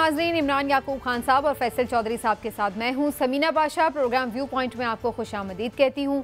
नाजरीन इमरान याकूब खान साहब और फैसल चौधरी साहब के साथ मैं हूं समीना बादशाह प्रोग्राम व्यू पॉइंट में आपको खुश आमदीद कहती हूं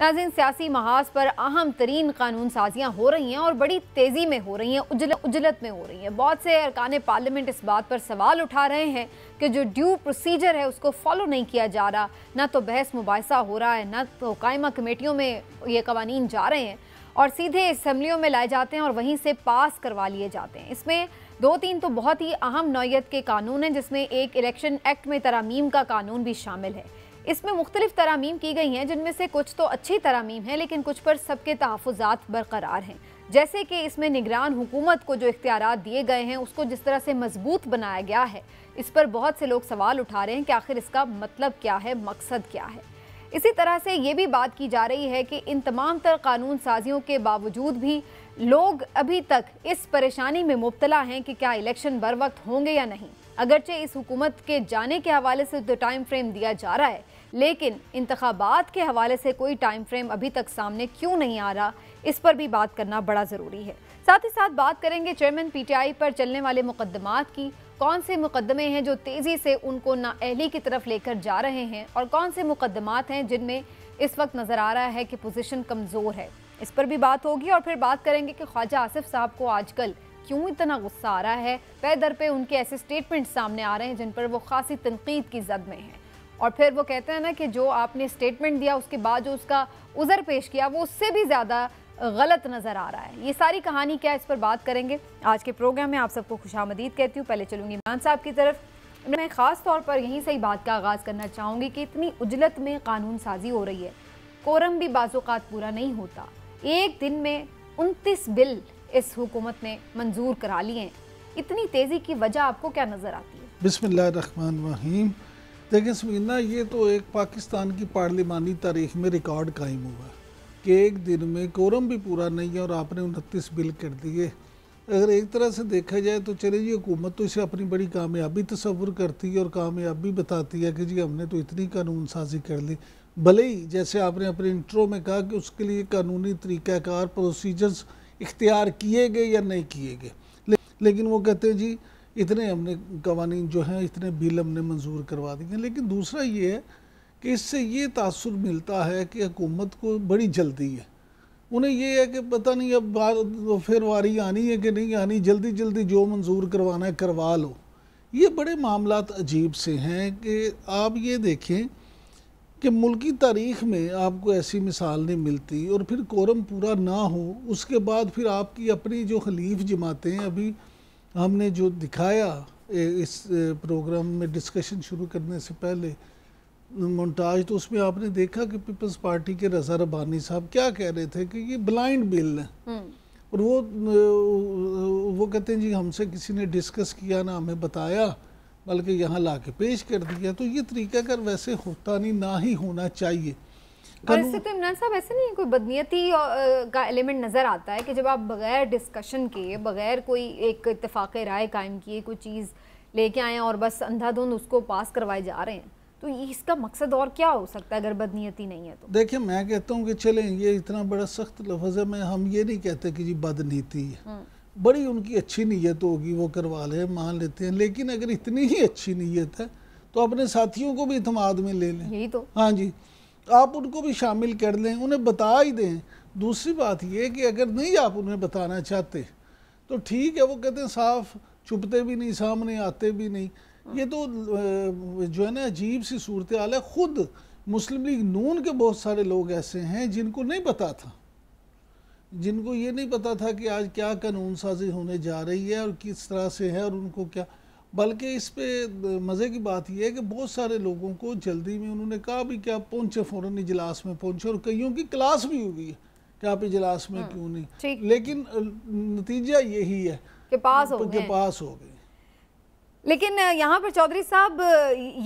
नाजिन सियासी महाज पर अहम तरीन कानून साजियाँ हो रही हैं और बड़ी तेज़ी में हो रही हैं उजल उजलत में हो रही हैं बहुत से अरकान पार्लियामेंट इस बात पर सवाल उठा रहे हैं कि जो ड्यू प्रोसीजर है उसको फॉलो नहीं किया जा रहा ना तो बहस मुबासा हो रहा है ना तो कायमा कमेटियों में ये कवानीन जा रहे हैं और सीधे इसम्बलियों में लाए जाते हैं और वहीं से पास करवा लिए जाते हैं इसमें दो तीन तो बहुत ही अहम नौीयत के कानून हैं जिसमें एक इलेक्शन एक्ट में तरामीम का कानून भी शामिल है इसमें मुख्तलिफ तरामीम की गई हैं जिनमें से कुछ तो अच्छी तरामीम हैं लेकिन कुछ पर सबके तहफ़ात बरकरार हैं जैसे कि इसमें निगरान हुकूमत को जो इख्तियार दिए गए हैं उसको जिस तरह से मजबूत बनाया गया है इस पर बहुत से लोग सवाल उठा रहे हैं कि आखिर इसका मतलब क्या है मकसद क्या है इसी तरह से ये भी बात की जा रही है कि इन तमाम तर कानून साजियों के बावजूद भी लोग अभी तक इस परेशानी में मुबतला हैं कि क्या इलेक्शन बर वक्त होंगे या नहीं अगरचे इस हुकूमत के जाने के हवाले से तो टाइम फ्रेम दिया जा रहा है लेकिन इंतबात के हवाले से कोई टाइम फ्रेम अभी तक सामने क्यों नहीं आ रहा इस पर भी बात करना बड़ा ज़रूरी है साथ ही साथ बात करेंगे चेयरमैन पीटीआई पर चलने वाले मुकदमात की कौन से मुकदमे हैं जो तेज़ी से उनको नाअहली की तरफ लेकर जा रहे हैं और कौन से मुकदमात हैं जिनमें इस वक्त नज़र आ रहा है कि पोजीशन कमज़ोर है इस पर भी बात होगी और फिर बात करेंगे कि ख्वाजा आसिफ साहब को आजकल क्यों इतना गुस्सा आ रहा है पे दर पे उनके ऐसे स्टेटमेंट सामने आ रहे हैं जिन पर वो खासी तनकीद की जद में हैं और फिर वो कहते हैं ना कि जो आपने स्टेटमेंट दिया उसके बाद जो उसका उज़र पेश किया वो उससे भी ज़्यादा गलत नज़र आ रहा है ये सारी कहानी क्या इस पर बात करेंगे आज के प्रोग्राम में आप सबको खुश कहती हूँ पहले चलूँगी मान साहब की तरफ मैं ख़ास तौर पर यहीं से ही बात का आगाज़ करना चाहूँगी कि इतनी उजलत में कानून साजी हो रही है कोरम भी बाज़ात पूरा नहीं होता एक दिन में उनतीस बिल इस हुकूमत ने मंजूर करा लिए हैं इतनी तेज़ी की वजह आपको क्या नज़र आती है बिसमीम देखिए समीना ये तो एक पाकिस्तान की पार्लिमानी तारीख में रिकॉर्ड कायम हुआ कि एक दिन में कोरम भी पूरा नहीं है और आपने उनतीस बिल कर दिए अगर एक तरह से देखा जाए तो चले जी हुकूमत तो इसे अपनी बड़ी कामयाबी तस्वुर करती है और कामयाबी बताती है कि जी हमने तो इतनी कानून साजी कर ली भले ही जैसे आपने अपने इंट्रो में कहा कि उसके लिए कानूनी तरीक़ाकार प्रोसीजर्स इख्तियार किए गए या नहीं किए गए ले, लेकिन वो कहते हैं जी इतने हमने कवानी जो हैं इतने बिल हमने मंजूर करवा दिए लेकिन दूसरा ये है कि इससे ये तासर मिलता है कि हुकूमत को बड़ी जल्दी है उन्हें ये है कि पता नहीं अब तो फिर वारी आनी है कि नहीं आनी जल्दी जल्दी जो मंजूर करवाना है करवा लो ये बड़े मामला अजीब से हैं कि आप ये देखें कि मुल्की तारीख में आपको ऐसी मिसाल नहीं मिलती और फिर कोरम पूरा ना हो उसके बाद फिर आपकी अपनी जो खलीफ जमातें अभी हमने जो दिखाया इस प्रोग्राम में डिस्कशन शुरू करने से पहले मोन्टाज तो उसमें आपने देखा कि पीपल्स पार्टी के रजा रबानी साहब क्या कह रहे थे कि ये ब्लाइंड बिल है हम्म। और वो वो कहते हैं जी हमसे किसी ने डिस्कस किया ना हमें बताया बल्कि यहाँ ला के पेश कर दिया तो ये तरीका अगर वैसे होता नहीं ना ही होना चाहिए पर इससे तो इमरान साहब ऐसे नहीं कोई बदनीति का एलिमेंट नज़र आता है कि जब आप बगैर डिस्कशन के बगैर कोई एक इतफाक़ राय कायम किए कोई चीज़ लेके आए और बस अंधाधुंध उसको पास करवाए जा रहे हैं तो इसका मकसद और क्या हो सकता है अगर बदनीति नहीं है तो देखिए मैं कहता हूँ कि चले ये इतना बड़ा सख्त लफज है मैं हम ये नहीं कहते कि जी बदनीति है हम्म। बड़ी उनकी अच्छी नीयत होगी वो करवा ले मान लेते हैं लेकिन अगर इतनी ही अच्छी नीयत है तो अपने साथियों को भी इतमाद में ले लें यही तो हाँ जी आप उनको भी शामिल कर लें उन्हें बता ही दें दूसरी बात यह कि अगर नहीं आप उन्हें बताना चाहते तो ठीक है वो कहते हैं साफ छुपते भी नहीं सामने आते भी नहीं ये तो जो है ना अजीब सी सूरत हाल है ख़ुद मुस्लिम लीग नून के बहुत सारे लोग ऐसे हैं जिनको नहीं पता था जिनको ये नहीं पता था कि आज क्या कानून साजी होने जा रही है और किस तरह से है और उनको क्या बल्कि इस पर मज़े की बात यह है कि बहुत सारे लोगों को जल्दी में उन्होंने कहा भी क्या आप पहुँचे फ़ौर इजलास में पहुँचे और कईयों की क्लास भी हुई है क्या आप इजलास में हाँ, क्यों नहीं लेकिन नतीजा यही है कि पास हो गए लेकिन यहाँ पर चौधरी साहब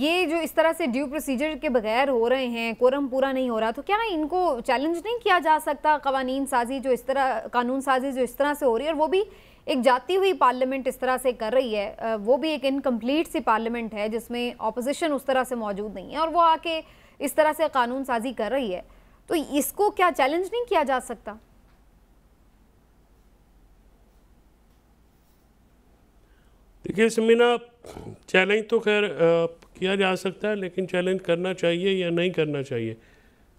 ये जो इस तरह से ड्यू प्रोसीजर के बगैर हो रहे हैं कोरम पूरा नहीं हो रहा तो क्या इनको चैलेंज नहीं किया जा सकता कवानीन साजी जो इस तरह कानून साजी जो इस तरह से हो रही है और वो भी एक जाती हुई पार्लियामेंट इस तरह से कर रही है वो भी एक इनकम्प्लीट सी पार्लियामेंट है जिसमें अपोजिशन उस तरह से मौजूद नहीं है और वो आके इस तरह से कानून साजी कर रही है तो इसको क्या चैलेंज नहीं किया जा सकता देखिए इसमें ना चैलेंज तो खैर किया जा सकता है लेकिन चैलेंज करना चाहिए या नहीं करना चाहिए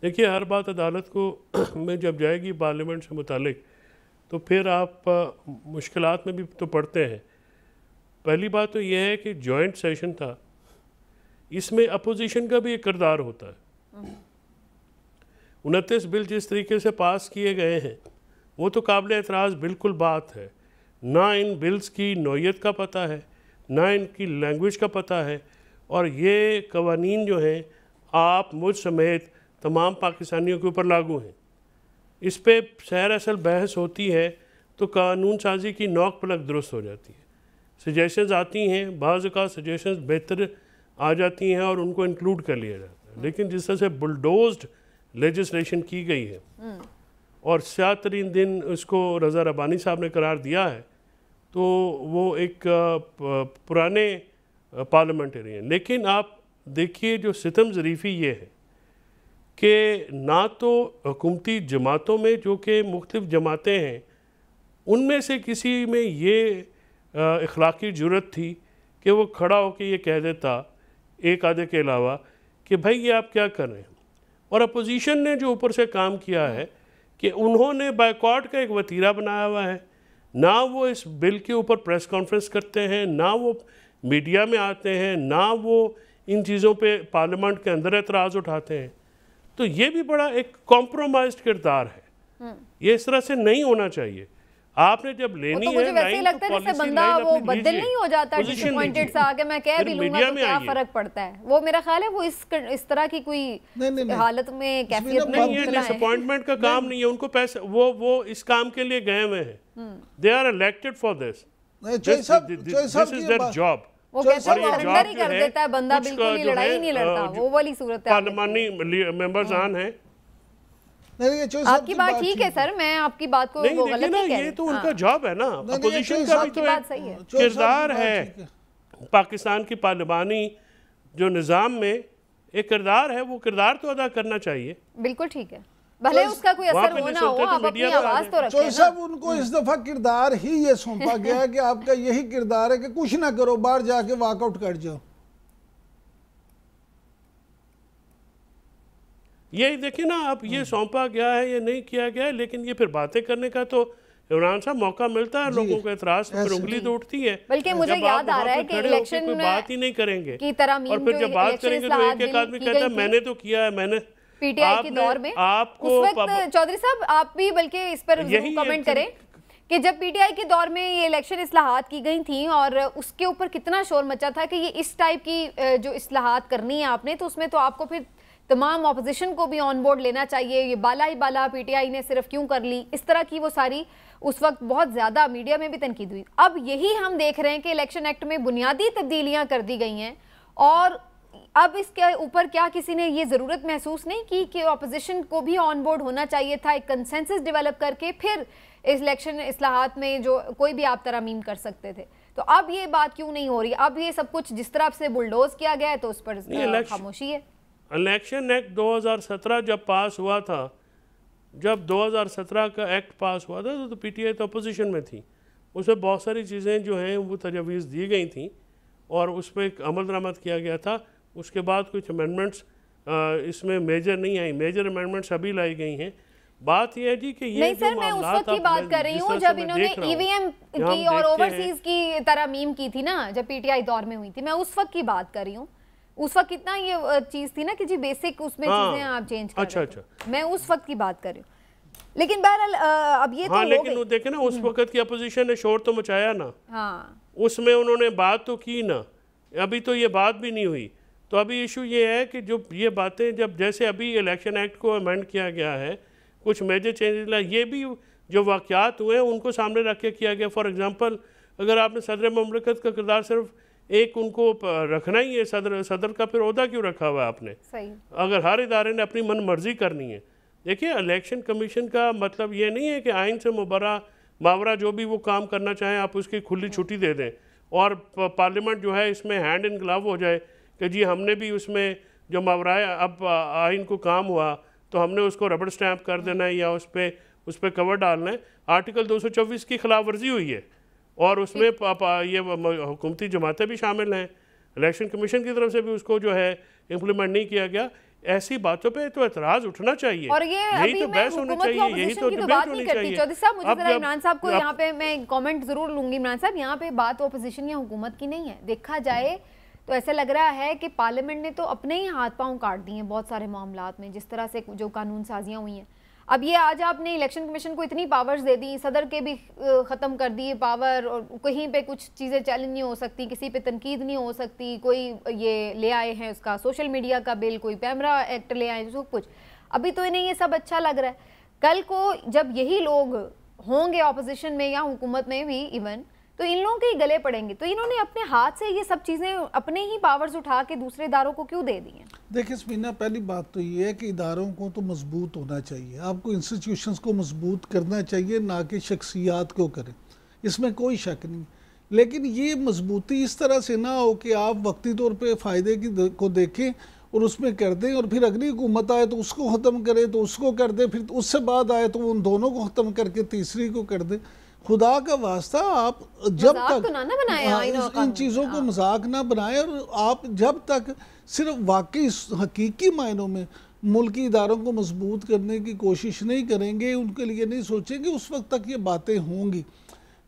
देखिए हर बात अदालत को में जब जाएगी पार्लियामेंट से मुतलिक तो फिर आप मुश्किल में भी तो पढ़ते हैं पहली बात तो यह है कि जॉइंट सेशन था इसमें अपोजिशन का भी एक किरदार होता है हम्म। उनतीस बिल जिस तरीके से पास किए गए हैं वो तो काबिल एतराज़ बिल्कुल बात है ना इन बिल्स की नौीयत का पता है ना इनकी लैंग्वेज का पता है और ये कवानी जो हैं आप मुझ समेत तमाम पाकिस्तानियों के ऊपर लागू हैं इस पर सैर असल बहस होती है तो कानून साजी की नोक पलक दुरुस्त हो जाती है सजेशंस आती हैं बाज़ का सजेशंस बेहतर आ जाती हैं और उनको इंक्लूड कर लिया जाता है लेकिन जिस तरह से बुलडोज्ड लेजिस्लेशन की गई है हम्म। और सात तरीन दिन उसको रज़ा रबानी साहब ने करार दिया है तो वो एक पुराने पार्लियामेंटेरियन लेकिन आप देखिए जो सितम ज़रीफ़ी ये है कि ना तो हुकूमती जमातों में जो कि मुख्तफ जमातें हैं उनमें से किसी में ये अखलाकी जरूरत थी कि वो खड़ा होकर ये कह देता एक आधे के अलावा कि भाई ये आप क्या कर रहे हैं और अपोजिशन ने जो ऊपर से काम किया है कि उन्होंने बायकॉट का एक वतीरा बनाया हुआ है ना वो इस बिल के ऊपर प्रेस कॉन्फ्रेंस करते हैं ना वो मीडिया में आते हैं ना वो इन चीज़ों पे पार्लियामेंट के अंदर एतराज़ उठाते हैं तो ये भी बड़ा एक कॉम्प्रोमाइज किरदार है हम्म। ये इस तरह से नहीं होना चाहिए आपने जब तो लेनी तो मुझे है वैसे तो लगता है बंदा वो बदल नहीं हो जाता सा मैं कह भी लूंगा तो क्या फर्क पड़ता है वो मेरा ख्याल है वो इस इस तरह की कोई नहीं, नहीं, हालत में कैफियत नहीं का काम नहीं है उनको पैसे वो वो इस काम के लिए गए हुए हैं they are elected for this job वो ही कर देता है बंदा बिल्कुल लड़ाई नहीं लड़ता वो वाली सूरत है मेंबर्स हाँ। आन आपकी बात ठीक है सर मैं आपकी बात को नहीं, वो गलत नहीं ये तो हाँ। उनका जॉब है ना अपोजिशन का भी तो किरदार है पाकिस्तान की पार्लिमानी जो निज़ाम में एक किरदार है वो किरदार तो अदा करना चाहिए बिल्कुल ठीक है भले तो उसका कोई असर हो ना हो आप तो अपनी आवाज तो रखें सब उनको इस दफा किरदार ही ये सौंपा गया है कि आपका यही किरदार है कि कुछ ना करो बाहर जाके वॉकआउट कर जाओ ये देखिए ना आप ये सौंपा गया है ये नहीं किया गया है लेकिन ये फिर बातें करने का तो इमरान साहब मौका मिलता है लोगों को एतराज फिर उंगली तो उठती है बल्कि मुझे याद आ रहा है कि इलेक्शन में बात ही नहीं करेंगे की तरह और फिर जब बात करेंगे तो एक एक आदमी कहता है मैंने तो किया है मैंने पीटीआई के दौर में आपको चौधरी साहब आप भी बल्कि इस पर कमेंट करें कि जब पीटीआई के दौर में ये इलेक्शन असलाहत की गई थी और उसके ऊपर कितना शोर मचा था कि ये इस टाइप की जो असलाहत करनी है आपने तो उसमें तो आपको फिर तमाम ऑपोजिशन को भी ऑन बोर्ड लेना चाहिए ये बाला ही बाला पीटीआई ने सिर्फ क्यों कर ली इस तरह की वो सारी उस वक्त बहुत ज़्यादा मीडिया में भी तनकीद हुई अब यही हम देख रहे हैं कि इलेक्शन एक्ट में बुनियादी तब्दीलियाँ कर दी गई हैं और अब इसके ऊपर क्या किसी ने ये ज़रूरत महसूस नहीं की कि ऑपोजिशन को भी ऑन बोर्ड होना चाहिए था एक कंसेंसस डेवलप करके फिर इस इलेक्शन असलाहत में जो कोई भी आप तरामीम कर सकते थे तो अब ये बात क्यों नहीं हो रही अब ये सब कुछ जिस तरह से बुलडोज किया गया है तो उस पर खामोशी है इलेक्शन एक्ट 2017 जब पास हुआ था जब 2017 का एक्ट पास हुआ था तो पीटीआई तो अपोजिशन तो में थी उसमें बहुत सारी चीज़ें जो हैं वो तजावीज़ दी गई थी और उस पर अमल दरामद किया गया था उसके बाद कुछ अमेंडमेंट्स इसमें मेजर नहीं आई मेजर अमेंडमेंट्स अभी लाई गई हैं बात यह है जी कि ये नहीं सर मैं उस वक्त की बात कर रही हूँ जब इन्होंने ईवीएम e की और ओवरसीज की तरह मीम की थी ना जब पीटीआई दौर में हुई थी मैं उस वक्त की बात कर रही हूँ उस वक्त कितना ये चीज थी ना कि जी बेसिक उसमें हाँ, चीजें आप चेंज कर अच्छा अच्छा मैं उस वक्त की बात कर रही हूँ लेकिन बहरहाल अब ये तो हाँ, तो लेकिन वो देखे ना उस हम्म। वक्त की अपोजिशन ने शोर तो मचाया ना हाँ उसमें उन्होंने बात तो की ना अभी तो ये बात भी नहीं हुई तो अभी इशू ये है कि जो ये बातें जब जैसे अभी इलेक्शन एक्ट को अमेंड किया गया है कुछ मेजर चेंजेस ला ये भी जो वाक़ात हुए हैं उनको सामने रख के किया गया फॉर एग्जांपल अगर आपने सदर ममलिकत का किरदार सिर्फ एक उनको रखना ही है सदर सदर का फिर अहदा क्यों रखा हुआ आपने सही। अगर हर इदारे ने अपनी मन मर्जी करनी है देखिए इलेक्शन कमीशन का मतलब ये नहीं है कि आइन से मुबरा मावरा जो भी वो काम करना चाहें आप उसकी खुली हाँ। छुट्टी दे दें और पार्लियामेंट जो है इसमें हैंड इन ग्लव हो जाए कि जी हमने भी उसमें जो मावराए अब आइन को काम हुआ तो हमने उसको रबड़ स्टैम्प कर हाँ। देना है या उस पर उस पर कवर डालना है आर्टिकल 224 की खिलाफ वर्जी हुई है और उसमें ये हुकूमती जमातें भी शामिल हैं इलेक्शन कमीशन की तरफ से भी उसको जो है इम्प्लीमेंट नहीं किया गया ऐसी बातों पे तो एतराज उठना चाहिए और ये यही तो बहस होनी चाहिए यही तो डिबेट तो होनी चाहिए चौधरी साहब मुझे जरा इमरान साहब को यहाँ पे मैं कमेंट जरूर लूंगी इमरान साहब यहाँ पे बात ओपोजिशन या हुकूमत की नहीं है देखा जाए तो ऐसा लग रहा है कि पार्लियामेंट ने तो अपने ही हाथ पांव काट दिए हैं बहुत सारे मामला में जिस तरह से जो कानून साजियाँ हुई हैं अब ये आज आपने इलेक्शन कमीशन को इतनी पावर्स दे दी सदर के भी ख़त्म कर दिए पावर और कहीं पे कुछ चीज़ें चैलेंज नहीं हो सकती किसी पे तनकीद नहीं हो सकती कोई ये ले आए हैं उसका सोशल मीडिया का बिल कोई पैमरा एक्ट ले आए सब कुछ अभी तो इन्हें ये सब अच्छा लग रहा है कल को जब यही लोग होंगे ऑपोजिशन में या हुकूमत में भी इवन तो इन लोगों के ही गले पड़ेंगे तो इन्होंने अपने हाथ से ये सब चीज़ें अपने ही पावर्स उठा के दूसरे इदारों को क्यों दे दी हैं देखिए स्मीना पहली बात तो ये है कि इदारों को तो मजबूत होना चाहिए आपको इंस्टीट्यूशन को मजबूत करना चाहिए ना कि शख्सियात को करें इसमें कोई शक नहीं लेकिन ये मजबूती इस तरह से ना हो कि आप वक्ती तौर पर फ़ायदे की को देखें और उसमें कर दें और फिर अगली हुकूमत आए तो उसको ख़त्म करें तो उसको कर दें फिर उससे बाद आए तो उन दोनों को ख़त्म करके तीसरी को कर दें खुदा का वास्ता आप जब तक तो हाँ, इन चीज़ों को हाँ। मजाक ना बनाए और आप जब तक सिर्फ वाकई हकीकी मायनों में मुल्की इदारों को मजबूत करने की कोशिश नहीं करेंगे उनके लिए नहीं सोचेंगे उस वक्त तक ये बातें होंगी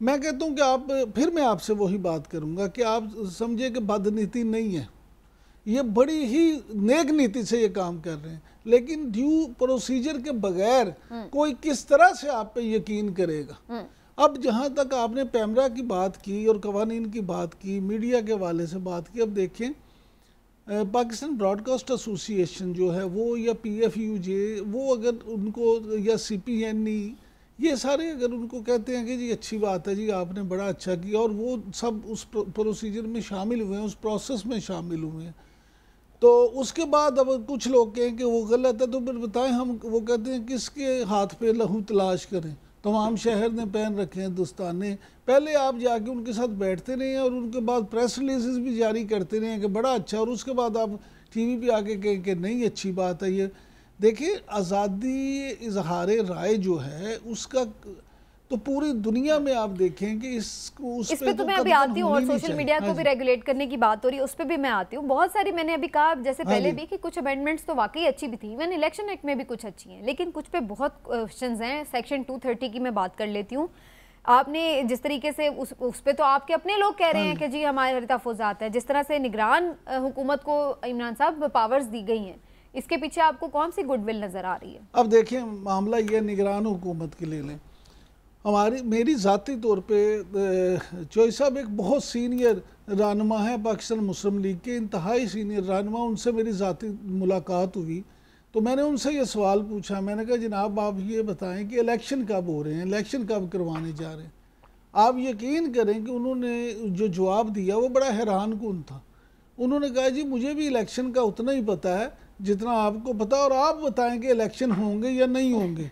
मैं कहता हूँ कि आप फिर मैं आपसे वही बात करूँगा कि आप समझिए कि बदनीति नहीं है ये बड़ी ही नेक नीति से ये काम कर रहे हैं लेकिन ड्यू प्रोसीजर के बगैर हम्म। कोई किस तरह से आप पे यकीन करेगा हम्म। अब जहाँ तक आपने पैमरा की बात की और कवानीन की बात की मीडिया के वाले से बात की अब देखें पाकिस्तान ब्रॉडकास्ट एसोसिएशन जो है वो या पी एफ यू जे वो अगर उनको या सी पी एन ई ये सारे अगर उनको कहते हैं कि जी अच्छी बात है जी आपने बड़ा अच्छा किया और वो सब उस प्रोसीजर में शामिल हुए हैं उस प्रोसेस में शामिल हुए हैं तो उसके बाद अब कुछ लोग कहें कि वो गलत है तो फिर बताएं हम वो कहते हैं किसके हाथ पे लहू तलाश करें तमाम शहर ने पहन रखे हैं ने पहले आप जाके उनके साथ बैठते रहे और उनके बाद प्रेस रिलीजेस भी जारी करते रहे कि बड़ा अच्छा और उसके बाद आप टीवी पे आके कहें कि नहीं अच्छी बात है ये देखिए आज़ादी इजहार राय जो है उसका तो पूरी दुनिया में आप देखें कि इसको उस इस पे, पे तो, तो मैं अभी आती हूँ और सोशल मीडिया को हाँ भी रेगुलेट करने की बात हो रही है उस पर भी मैं आती हूँ बहुत सारी मैंने अभी कहा जैसे हाँ पहले भी कि कुछ अमेंडमेंट्स तो वाकई अच्छी भी थी इवन इलेक्शन एक्ट में भी कुछ अच्छी हैं लेकिन कुछ पे बहुत क्वेश्चन हैं सेक्शन टू की मैं बात कर लेती हूँ आपने जिस तरीके से उस उस पर तो आपके अपने लोग कह रहे हाँ हैं कि जी हमारे तहफात है जिस तरह से निगरान हुकूमत को इमरान साहब पावर्स दी गई हैं इसके पीछे आपको कौन सी गुडविल नज़र आ रही है अब देखिए मामला ये निगरान हुकूमत के ले लें हमारी मेरी ज़ाती तौर पे चोई साहब एक बहुत सीनियर रहनमा है पाकिस्तान मुस्लिम लीग के इंतहाई सीनियर रहनमा उनसे मेरी ज़ाती मुलाकात हुई तो मैंने उनसे ये सवाल पूछा मैंने कहा जनाब आप ये बताएं कि इलेक्शन कब हो रहे हैं इलेक्शन कब करवाने जा रहे हैं आप यकीन करें कि उन्होंने जो जवाब दिया वो बड़ा हैरान कन था उन्होंने कहा जी मुझे भी इलेक्शन का उतना ही पता है जितना आपको पता और आप बताएं कि इलेक्शन होंगे या नहीं होंगे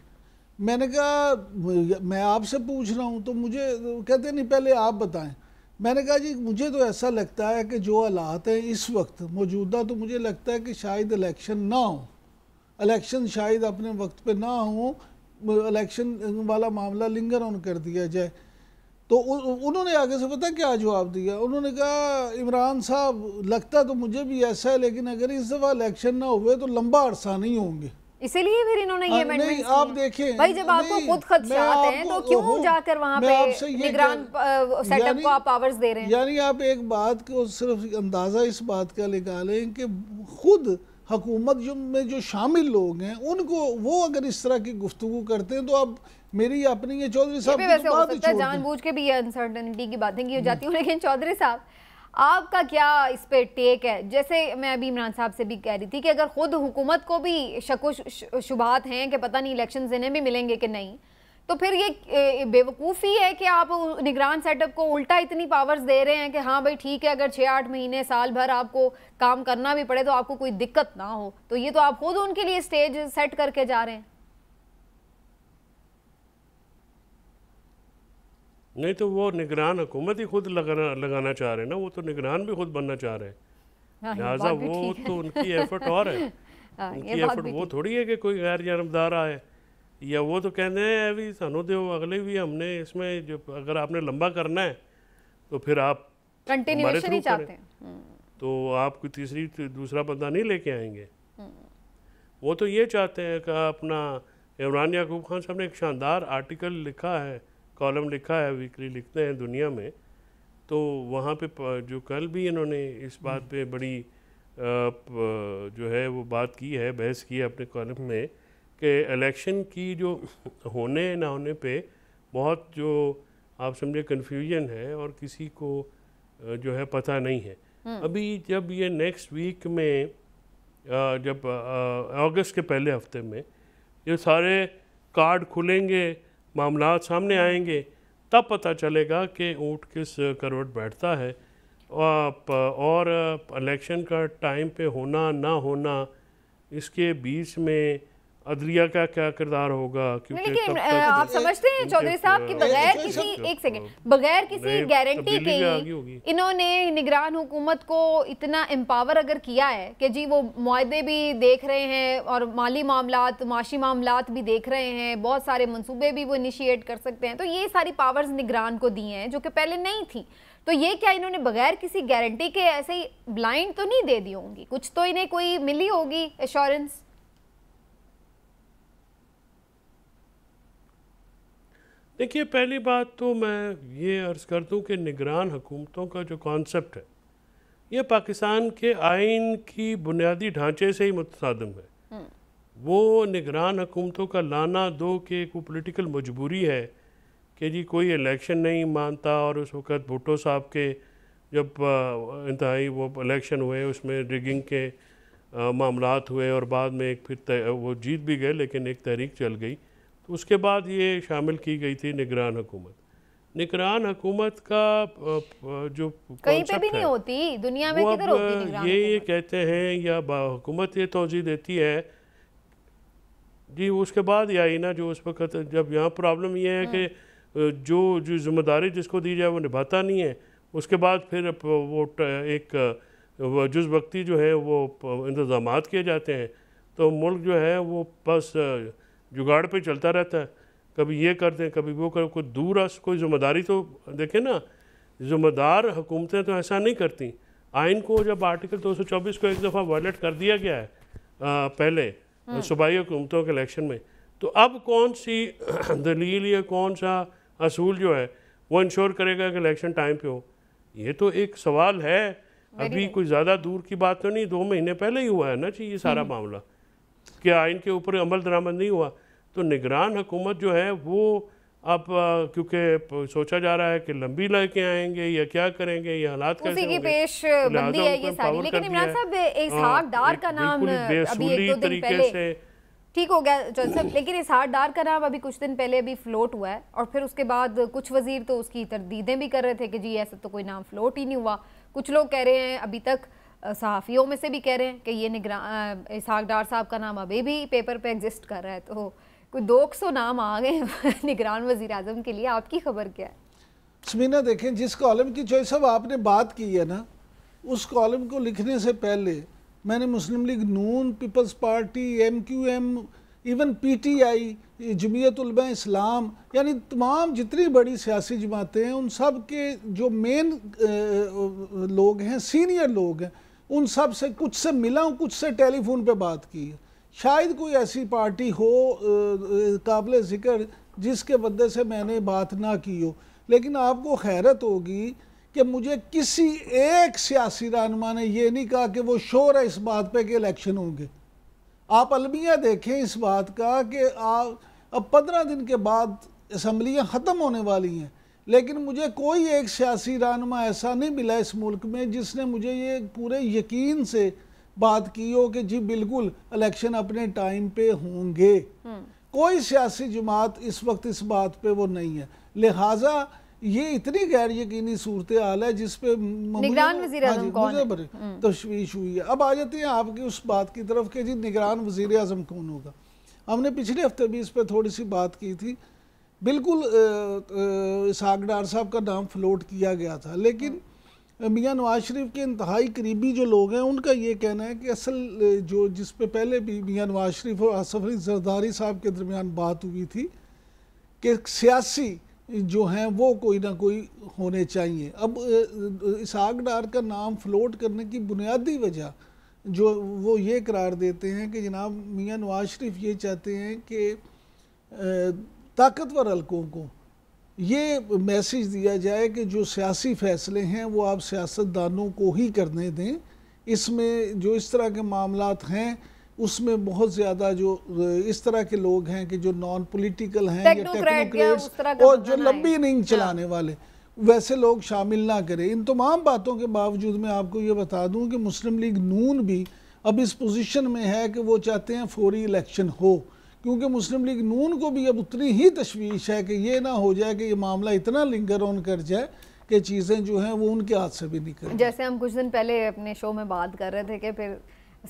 मैंने कहा मैं आपसे पूछ रहा हूँ तो मुझे कहते नहीं पहले आप बताएं मैंने कहा जी मुझे तो ऐसा लगता है कि जो हालात हैं इस वक्त मौजूदा तो मुझे लगता है कि शायद इलेक्शन ना हो इलेक्शन शायद अपने वक्त पे ना हो इलेक्शन वाला मामला लिंगर ऑन कर दिया जाए तो उन्होंने आगे से पता क्या जवाब दिया उन्होंने कहा इमरान साहब लगता तो मुझे भी ऐसा है लेकिन अगर इस दफ़ा इलेक्शन ना हुए तो लंबा अरसा नहीं होंगे इसीलिए फिर इन्होंने ये अमेंडमेंट हाँ, आप देखें भाई जब आपको खुद खदशा आते हैं तो क्यों जाकर वहाँ पे निगरान सेटअप को आप पावर्स दे रहे हैं यानी आप एक बात को सिर्फ अंदाज़ा इस बात का निकालें कि खुद हकूमत जो में जो शामिल लोग हैं उनको वो अगर इस तरह की गुफ्तु करते हैं तो आप मेरी अपनी ये चौधरी साहब तो जानबूझ के भी ये अनसर्टनिटी की बातें की जाती हूँ लेकिन चौधरी साहब आपका क्या इस पर टेक है जैसे मैं अभी इमरान साहब से भी कह रही थी कि अगर ख़ुद हुकूमत को भी शको शुभात हैं कि पता नहीं इलेक्शन इन्हें भी मिलेंगे कि नहीं तो फिर ये बेवकूफ़ी है कि आप निगरान सेटअप को उल्टा इतनी पावर्स दे रहे हैं कि हाँ भाई ठीक है अगर छः आठ महीने साल भर आपको काम करना भी पड़े तो आपको कोई दिक्कत ना हो तो ये तो आप खुद उनके लिए स्टेज सेट करके जा रहे हैं नहीं तो वो निगरान हुकूमत ही खुद लगाना लगाना चाह रहे हैं ना वो तो निगरान भी खुद बनना चाह रहे हैं हाँ, लिहाजा वो तो उनकी एफर्ट और है हाँ, उनकी एफर्ट वो थोड़ी है कि कोई गैर जानबदार आए या वो तो कहते हैं अभी सानू दो अगले भी हमने इसमें जो अगर आपने लंबा करना है तो फिर आप हमारे थ्रू चाहते हैं हम्म। तो आप कोई तीसरी दूसरा बंदा नहीं लेके आएंगे हम्म। वो तो ये चाहते हैं कि अपना इमरान याकूब खान साहब ने एक शानदार आर्टिकल लिखा है कॉलम लिखा है वीकली लिखते हैं दुनिया में तो वहाँ पे जो कल भी इन्होंने इस बात पे बड़ी जो है वो बात की है बहस की है अपने कॉलम में कि इलेक्शन की जो होने ना होने पे बहुत जो आप समझे कन्फ्यूजन है और किसी को जो है पता नहीं है हम्म। अभी जब ये नेक्स्ट वीक में जब अगस्त के पहले हफ्ते में ये सारे कार्ड खुलेंगे मामला सामने आएंगे तब पता चलेगा कि ऊँट किस करवट बैठता है और इलेक्शन का टाइम पे होना ना होना इसके बीच में अदरिया का क्या किरदार होगा क्योंकि लेकिन आप समझते हैं चौधरी साहब कि बगैर किसी एक सेकंड बगैर किसी गारंटी के ही इन्होंने निगरान हुकूमत को इतना एम्पावर अगर किया है कि जी वो माहे भी देख रहे हैं और माली मामला माशी मामला भी देख रहे हैं बहुत सारे मनसूबे भी वो इनिशिएट कर सकते हैं तो ये सारी पावर्स निगरान को दिए हैं जो कि पहले नहीं थी तो ये क्या इन्होंने बगैर किसी गारंटी के ऐसे ही ब्लाइंड तो नहीं दे दी होंगी कुछ तो इन्हें कोई मिली होगी एश्योरेंस देखिए पहली बात तो मैं ये अर्ज़ कर दूँ कि निगरान हुकूमतों का जो कॉन्सेप्ट है ये पाकिस्तान के आइन की बुनियादी ढांचे से ही मुतदम है हम्म। वो निगरान हुकूमतों का लाना दो कि एक पोलिटिकल मजबूरी है कि जी कोई इलेक्शन नहीं मानता और उस वक़्त भुट्टो साहब के जब इंतहाई वो इलेक्शन हुए उसमें रिगिंग के मामला हुए और बाद में एक फिर वो जीत भी गए लेकिन एक तहरीक चल गई उसके बाद ये शामिल की गई थी निगरान हुकूमत निगरान हुकूमत का जो कहीं पे भी नहीं होती दुनिया में किधर होती ये ये कहते हैं या हुकूमत ये तोजी देती है जी उसके बाद ये आई ना जो उस वक्त जब यहाँ प्रॉब्लम ये है कि हम्म। जो जो जिम्मेदारी जिसको दी जाए वो निभाता नहीं है उसके बाद फिर वो एक जुज वक्ती जो है वो इंतजाम किए जाते हैं तो मुल्क जो है वो बस जुगाड़ पे चलता रहता है कभी ये कर दें कभी वो कर कोई दूर कोई जिम्मेदारी तो देखें ना ज़िम्मेदार हुकूमतें तो ऐसा नहीं करती आइन को जब आर्टिकल 224 को एक दफ़ा वायलेट कर दिया गया है आ, पहले हम्म। सूबाई हुकूमतों के इलेक्शन में तो अब कौन सी दलील या कौन सा असूल जो है वो इंश्योर करेगा कि इलेक्शन टाइम पे हो ये तो एक सवाल है अभी कोई ज़्यादा दूर की बात तो नहीं दो महीने पहले ही हुआ है ना जी ये सारा हम्म। मामला कि आइन के ऊपर अमल दरामद नहीं हुआ तो निगरान हुकूमत जो है वो अब क्योंकि सोचा जा रहा है कि लंबी लड़के आएंगे या क्या करेंगे या हालात उसी की पेश तो बंदी है ये सारी लेकिन इमरान साहब इसहाक डार का नाम अभी एक दो दिन पहले से ठीक हो गया जो साहब लेकिन इस इसहार डार का नाम अभी कुछ दिन पहले अभी फ्लोट हुआ है और फिर उसके बाद कुछ वजीर तो उसकी तरदीदें भी कर रहे थे कि जी ऐसा तो कोई नाम फ्लोट ही नहीं हुआ कुछ लोग कह रहे हैं अभी तक सहाफ़ियों में से भी कह रहे हैं कि ये निगरान इसहाक डार साहब का नाम अभी भी पेपर पे एग्जिस्ट कर रहा है तो कोई दो सौ नाम आ गए निगरान वजी अजम के लिए आपकी खबर क्या है समीना देखें जिस कॉलम की चॉइस अब आपने बात की है ना उस कॉलम को लिखने से पहले मैंने Muslim League Noon People's Party M Q M even P T I Jamiat Talaba Islam यानी तमाम जितनी बड़ी सियासी जमातें हैं उन सब के जो मेन लोग हैं सीनियर लोग हैं उन सब से कुछ से मिला हूँ कुछ से टेलीफोन पे बात की शायद कोई ऐसी पार्टी हो काबिल ज़िक्र जिसके बदले से मैंने बात ना की हो लेकिन आपको हैरत होगी कि मुझे किसी एक सियासी रहनमा ने यह नहीं कहा कि वो शोर है इस बात पे कि इलेक्शन होंगे आप अलमिया देखें इस बात का कि आप अब पंद्रह दिन के बाद इसम्बलियाँ ख़त्म होने वाली हैं लेकिन मुझे कोई एक सियासी रहनमा ऐसा नहीं मिला इस मुल्क में जिसने मुझे ये पूरे यकीन से बात की हो कि जी बिल्कुल इलेक्शन अपने टाइम पे होंगे हम्म। कोई सियासी जमात इस वक्त इस बात पे वो नहीं है लिहाजा ये इतनी गैर यकीनी सूरत हाल है जिसपे निगरान हाँ मुझे हम्म। तशवीश हुई है अब आ जाती है आपकी उस बात की तरफ के जी निगरान वजीर आजम कौन होगा हमने पिछले हफ्ते भी इस पर थोड़ी सी बात की थी बिल्कुल इसहाक डार साहब का नाम फ्लोट किया गया था लेकिन मियाँ नवाज शरीफ के इंतहाई करीबी जो लोग हैं उनका ये कहना है कि असल जो जिस पे पहले भी मियाँ नवाज शरीफ और आसफ अली जरदारी साहब के दरमियान बात हुई थी कि सियासी जो हैं वो कोई ना कोई होने चाहिए अब इसहाक डार का नाम फ्लोट करने की बुनियादी वजह जो वो ये करार देते हैं कि जनाब मियाँ नवाज शरीफ ये चाहते हैं कि ताकतवर हलकों को ये मैसेज दिया जाए कि जो सियासी फैसले हैं वो आप सियासतदानों को ही करने दें इसमें जो इस तरह के मामला हैं उसमें बहुत ज्यादा जो इस तरह के लोग हैं कि जो नॉन पॉलिटिकल हैं या टेक्नोक्रेट्स और जो लंबी इनिंग हाँ। चलाने वाले वैसे लोग शामिल ना करें इन तमाम बातों के बावजूद मैं आपको ये बता दूं कि मुस्लिम लीग नून भी अब इस पोजीशन में है कि वो चाहते हैं फौरी इलेक्शन हो क्योंकि मुस्लिम लीग नून को भी अब उतनी ही तशवीश है कि ये ना हो जाए कि ये मामला इतना लिंगर ऑन कर जाए कि चीज़ें जो हैं वो उनके हाथ से भी निकल जैसे हम कुछ दिन पहले अपने शो में बात कर रहे थे कि फिर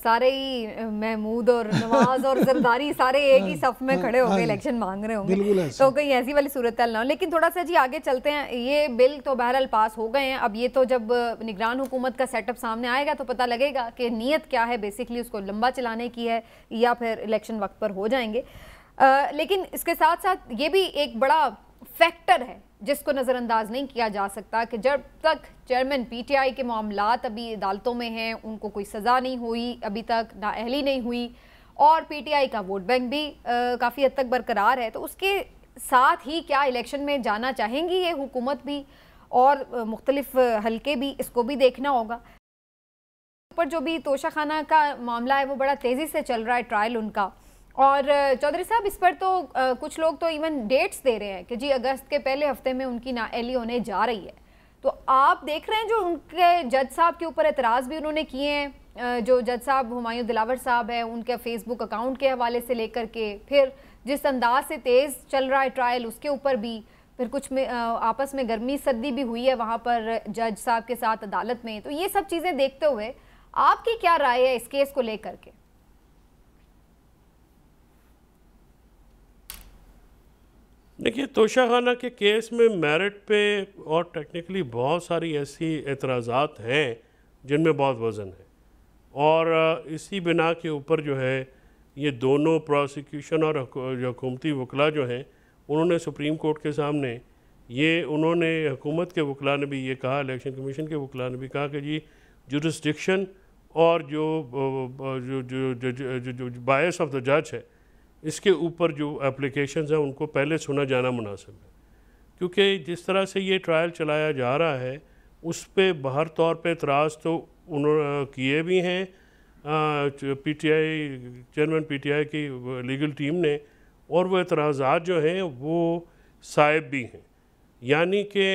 सारे ही महमूद और नवाज और जरदारी सारे एक ही हाँ, सफ में हाँ, खड़े गए इलेक्शन हाँ मांग रहे होंगे तो कहीं ऐसी वाली सूरत ना हो लेकिन थोड़ा सा जी आगे चलते हैं ये बिल तो बहरहाल पास हो गए हैं अब ये तो जब निगरान हुकूमत का सेटअप सामने आएगा तो पता लगेगा कि नीयत क्या है बेसिकली उसको लंबा चलाने की है या फिर इलेक्शन वक्त पर हो जाएंगे आ, लेकिन इसके साथ साथ ये भी एक बड़ा फैक्टर है जिसको नज़रअंदाज नहीं किया जा सकता कि जब तक चेयरमैन पीटीआई के मामला अभी अदालतों में हैं उनको कोई सज़ा नहीं हुई अभी तक अहली नहीं हुई और पीटीआई का वोट बैंक भी काफ़ी हद तक बरकरार है तो उसके साथ ही क्या इलेक्शन में जाना चाहेंगी ये हुकूमत भी और मुख्तलिफ हल्के भी इसको भी देखना होगा ऊपर जो भी तोशाखाना का मामला है वो बड़ा तेज़ी से चल रहा है ट्रायल उनका और चौधरी साहब इस पर तो आ, कुछ लोग तो इवन डेट्स दे रहे हैं कि जी अगस्त के पहले हफ्ते में उनकी ना एली होने जा रही है तो आप देख रहे हैं जो उनके जज साहब के ऊपर एतराज़ भी उन्होंने किए हैं जो जज साहब हुमायूं दिलावर साहब हैं उनके फेसबुक अकाउंट के हवाले से लेकर के फिर जिस अंदाज से तेज़ चल रहा है ट्रायल उसके ऊपर भी फिर कुछ में आपस में गर्मी सर्दी भी हुई है वहाँ पर जज साहब के साथ अदालत में तो ये सब चीज़ें देखते हुए आपकी क्या राय है इस केस को लेकर के देखिए तोशाखाना के केस में मेरिट पे और टेक्निकली बहुत सारी ऐसी एतराज़ात हैं जिनमें बहुत वज़न है और इसी बिना के ऊपर जो है ये दोनों प्रोसिक्यूशन और हकूमती वकला जो हैं उन्होंने सुप्रीम कोर्ट के सामने ये उन्होंने हुकूमत के वकला ने भी ये कहा इलेक्शन कमीशन के वकला ने भी कहा कि जी जुरिस्डिक्शन और जो, जो, जो, जो बायस ऑफ द जज है इसके ऊपर जो एप्लीकेशन हैं उनको पहले सुना जाना मुनासिब है क्योंकि जिस तरह से ये ट्रायल चलाया जा रहा है उस पर बाहर तौर पर इतराज़ तो उन्होंने किए भी हैं P T I chairman P T I की लीगल टीम ने और वो एतराज़ात जो हैं वो साइब भी हैं यानी कि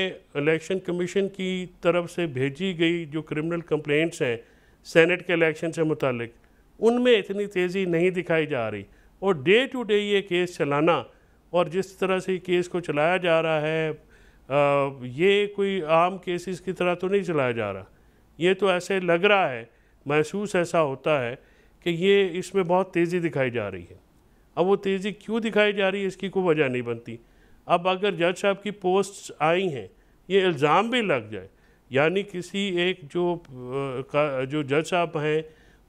इलेक्शन कमीशन की तरफ से भेजी गई जो क्रिमिनल कंप्लेंट्स हैं सेनेट के इलेक्शन से मुतल उनमें इतनी तेज़ी नहीं दिखाई जा रही और डे टू डे ये केस चलाना और जिस तरह से केस को चलाया जा रहा है आ, ये कोई आम केसेस की तरह तो नहीं चलाया जा रहा ये तो ऐसे लग रहा है महसूस ऐसा होता है कि ये इसमें बहुत तेज़ी दिखाई जा रही है अब वो तेज़ी क्यों दिखाई जा रही है इसकी कोई वजह नहीं बनती अब अगर जज साहब की पोस्ट आई हैं ये इल्ज़ाम भी लग जाए यानी किसी एक जो जो जज साहब हैं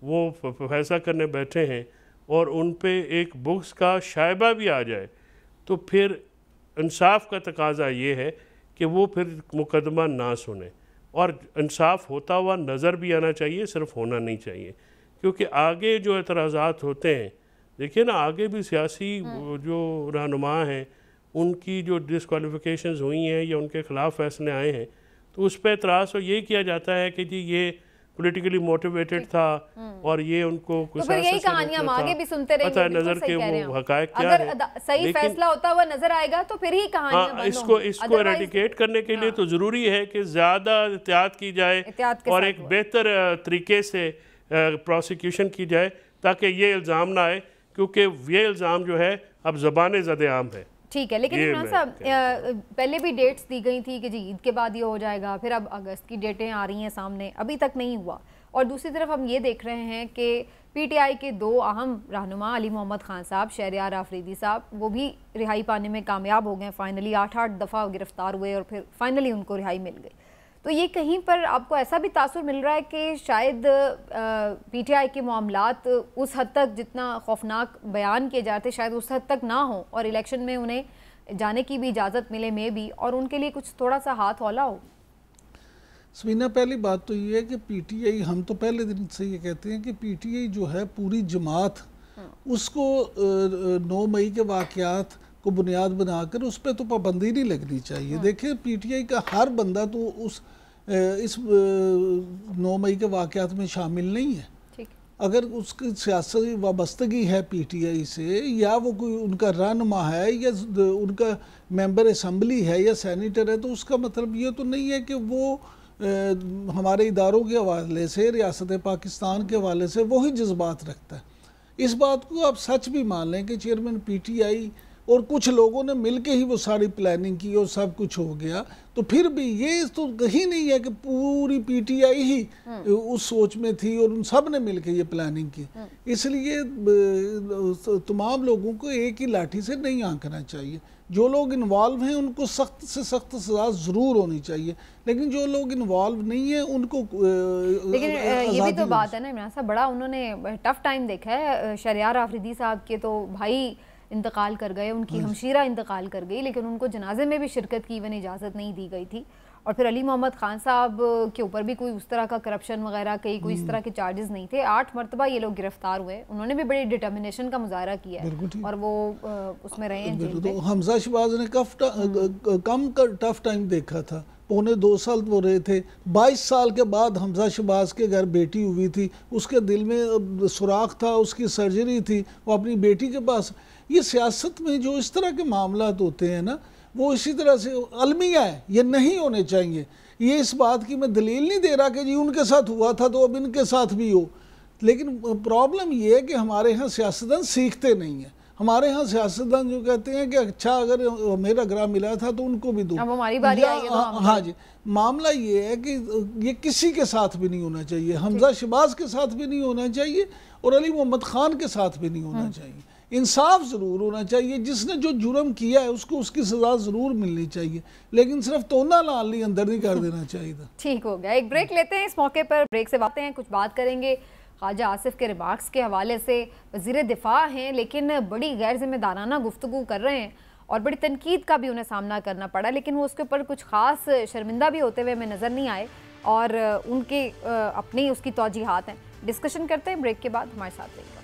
वो फैसला करने बैठे हैं और उन पर एक बुक्स का शायबा भी आ जाए तो फिर इंसाफ का तकाजा ये है कि वो फिर मुकदमा ना सुने और इंसाफ होता हुआ नज़र भी आना चाहिए सिर्फ होना नहीं चाहिए क्योंकि आगे जो एतराज़ात होते हैं देखिए ना आगे भी सियासी हाँ। जो रहनुमा हैं उनकी जो डिसकॉलीफिकेशन हुई हैं या उनके ख़िलाफ़ फैसले आए हैं तो उस पर एतराज़ तो यही किया जाता है कि जी ये पॉलिटिकली मोटिवेटेड था हम्म। और ये उनको तो कुछ तो यही कहानियां हम आगे भी सुनते रहे पता है नजर के वो हकाय क्या अगर सही फैसला होता हुआ नजर आएगा तो फिर ही कहानियां हाँ, इसको इसको एरेडिकेट करने के लिए हाँ। तो जरूरी है कि ज्यादा एहतियात की जाए और एक बेहतर तरीके से प्रोसिक्यूशन की जाए ताकि ये इल्ज़ाम ना आए क्योंकि ये इल्ज़ाम जो है अब जबान जद आम है ठीक है लेकिन इमरान साहब पहले भी डेट्स दी गई थी कि जी ईद के बाद ये हो जाएगा फिर अब अगस्त की डेटें आ रही हैं सामने अभी तक नहीं हुआ और दूसरी तरफ हम ये देख रहे हैं कि पीटीआई के दो अहम रहनुमा अली मोहम्मद खान साहब शहरियार आफरीदी साहब वो भी रिहाई पाने में कामयाब हो गए फाइनली आठ आठ दफ़ा गिरफ्तार हुए और फिर फाइनली उनको रिहाई मिल गई तो ये कहीं पर आपको ऐसा भी तासर मिल रहा है कि शायद पीटीआई के मामला उस हद तक जितना खौफनाक बयान किए जाते शायद उस हद तक ना हो और इलेक्शन में उन्हें जाने की भी इजाज़त मिले मे भी और उनके लिए कुछ थोड़ा सा हाथ हौला हो समीना पहली बात तो ये है कि पीटीआई हम तो पहले दिन से ये कहते हैं कि पीटीआई जो है पूरी जमात हम्म। उसको नौ मई के वाक़ात को बुनियाद बनाकर उस पर तो पाबंदी नहीं लगनी चाहिए हम्म। देखिए पीटीआई का हर बंदा तो उस इस नौ मई के वाक़ात में शामिल नहीं है अगर उसकी सियासी वाबस्तगी है पीटीआई से या वो कोई उनका रनमा है या उनका मेंबर असम्बली है या सैनिटर है तो उसका मतलब ये तो नहीं है कि वो ए, हमारे इदारों के हवाले से रियासत पाकिस्तान के हवाले से वही जज्बात रखता है इस बात को आप सच भी मान लें कि चेयरमैन पीटीआई और कुछ लोगों ने मिलके ही वो सारी प्लानिंग की और सब कुछ हो गया तो फिर भी ये तो कहीं नहीं है कि पूरी पीटीआई ही हम्म। उस सोच में थी और उन सब ने मिलके ये प्लानिंग की हम्म। इसलिए तमाम लोगों को एक ही लाठी से नहीं आंकना चाहिए जो लोग इन्वॉल्व हैं उनको सख्त से सख्त सजा ज़रूर होनी चाहिए लेकिन जो लोग इन्वॉल्व नहीं है उनको लेकिन ये भी तो बात है ना इमरान साहब बड़ा उन्होंने टफ टाइम देखा है शरियार आफरीदी साहब के तो भाई इंतकाल कर गए उनकी हाँ हमशीरा इंतकाल कर गई लेकिन उनको जनाजे में भी शिरकत की इवन इजाज़त नहीं दी गई थी और फिर अली मोहम्मद खान साहब के ऊपर भी कोई उस तरह का करप्शन वगैरह कई कोई इस हम्म। तरह के चार्जेस नहीं थे आठ मरतबा ये लोग गिरफ्तार हुए उन्होंने भी बड़ी डिटर्मिनेशन का मुजाहरा किया है और वो उसमें रहे तो हमजा शबाज ने हम्म। कम टफ टाइम देखा था पौने दो साल वो रहे थे बाईस साल के बाद हमजा शबाज के घर बेटी हुई थी उसके दिल में सुराख था उसकी सर्जरी थी वो अपनी बेटी के पास ये सियासत में जो इस तरह के मामला होते हैं ना वो इसी तरह से अलमिया है ये नहीं होने चाहिए ये इस बात की मैं दलील नहीं दे रहा कि जी उनके साथ हुआ था तो अब इनके साथ भी हो लेकिन प्रॉब्लम ये है कि हमारे यहाँ सियासतदान सीखते नहीं हैं हमारे यहाँ सियासतदान जो कहते हैं कि अच्छा अगर मेरा ग्रह मिला था तो उनको भी दो तो हाँ, हाँ जी मामला ये है कि ये किसी के साथ भी नहीं होना चाहिए हमजा शबाज के साथ भी नहीं होना चाहिए और अली मोहम्मद खान के साथ भी नहीं होना हाँ। चाहिए इंसाफ ज़रूर होना चाहिए जिसने जो जुर्म किया है उसको उसकी सज़ा ज़रूर मिलनी चाहिए लेकिन सिर्फ तोना लाल अंदर नहीं कर देना चाहिए ठीक हो गया एक ब्रेक लेते हैं इस मौके पर ब्रेक से बातें हैं कुछ बात करेंगे ख्वाजा आसिफ के रिमार्क्स के हवाले से वजीर दिफा हैं लेकिन बड़ी गैर जिम्मेदाराना गुफ्तु कर रहे हैं और बड़ी तनकीद का भी उन्हें सामना करना पड़ा लेकिन वो उसके ऊपर कुछ ख़ास शर्मिंदा भी होते हुए हमें नज़र नहीं आए और उनके अपनी उसकी तोजीहत हैं डिस्कशन करते हैं ब्रेक के बाद हमारे साथ लेकर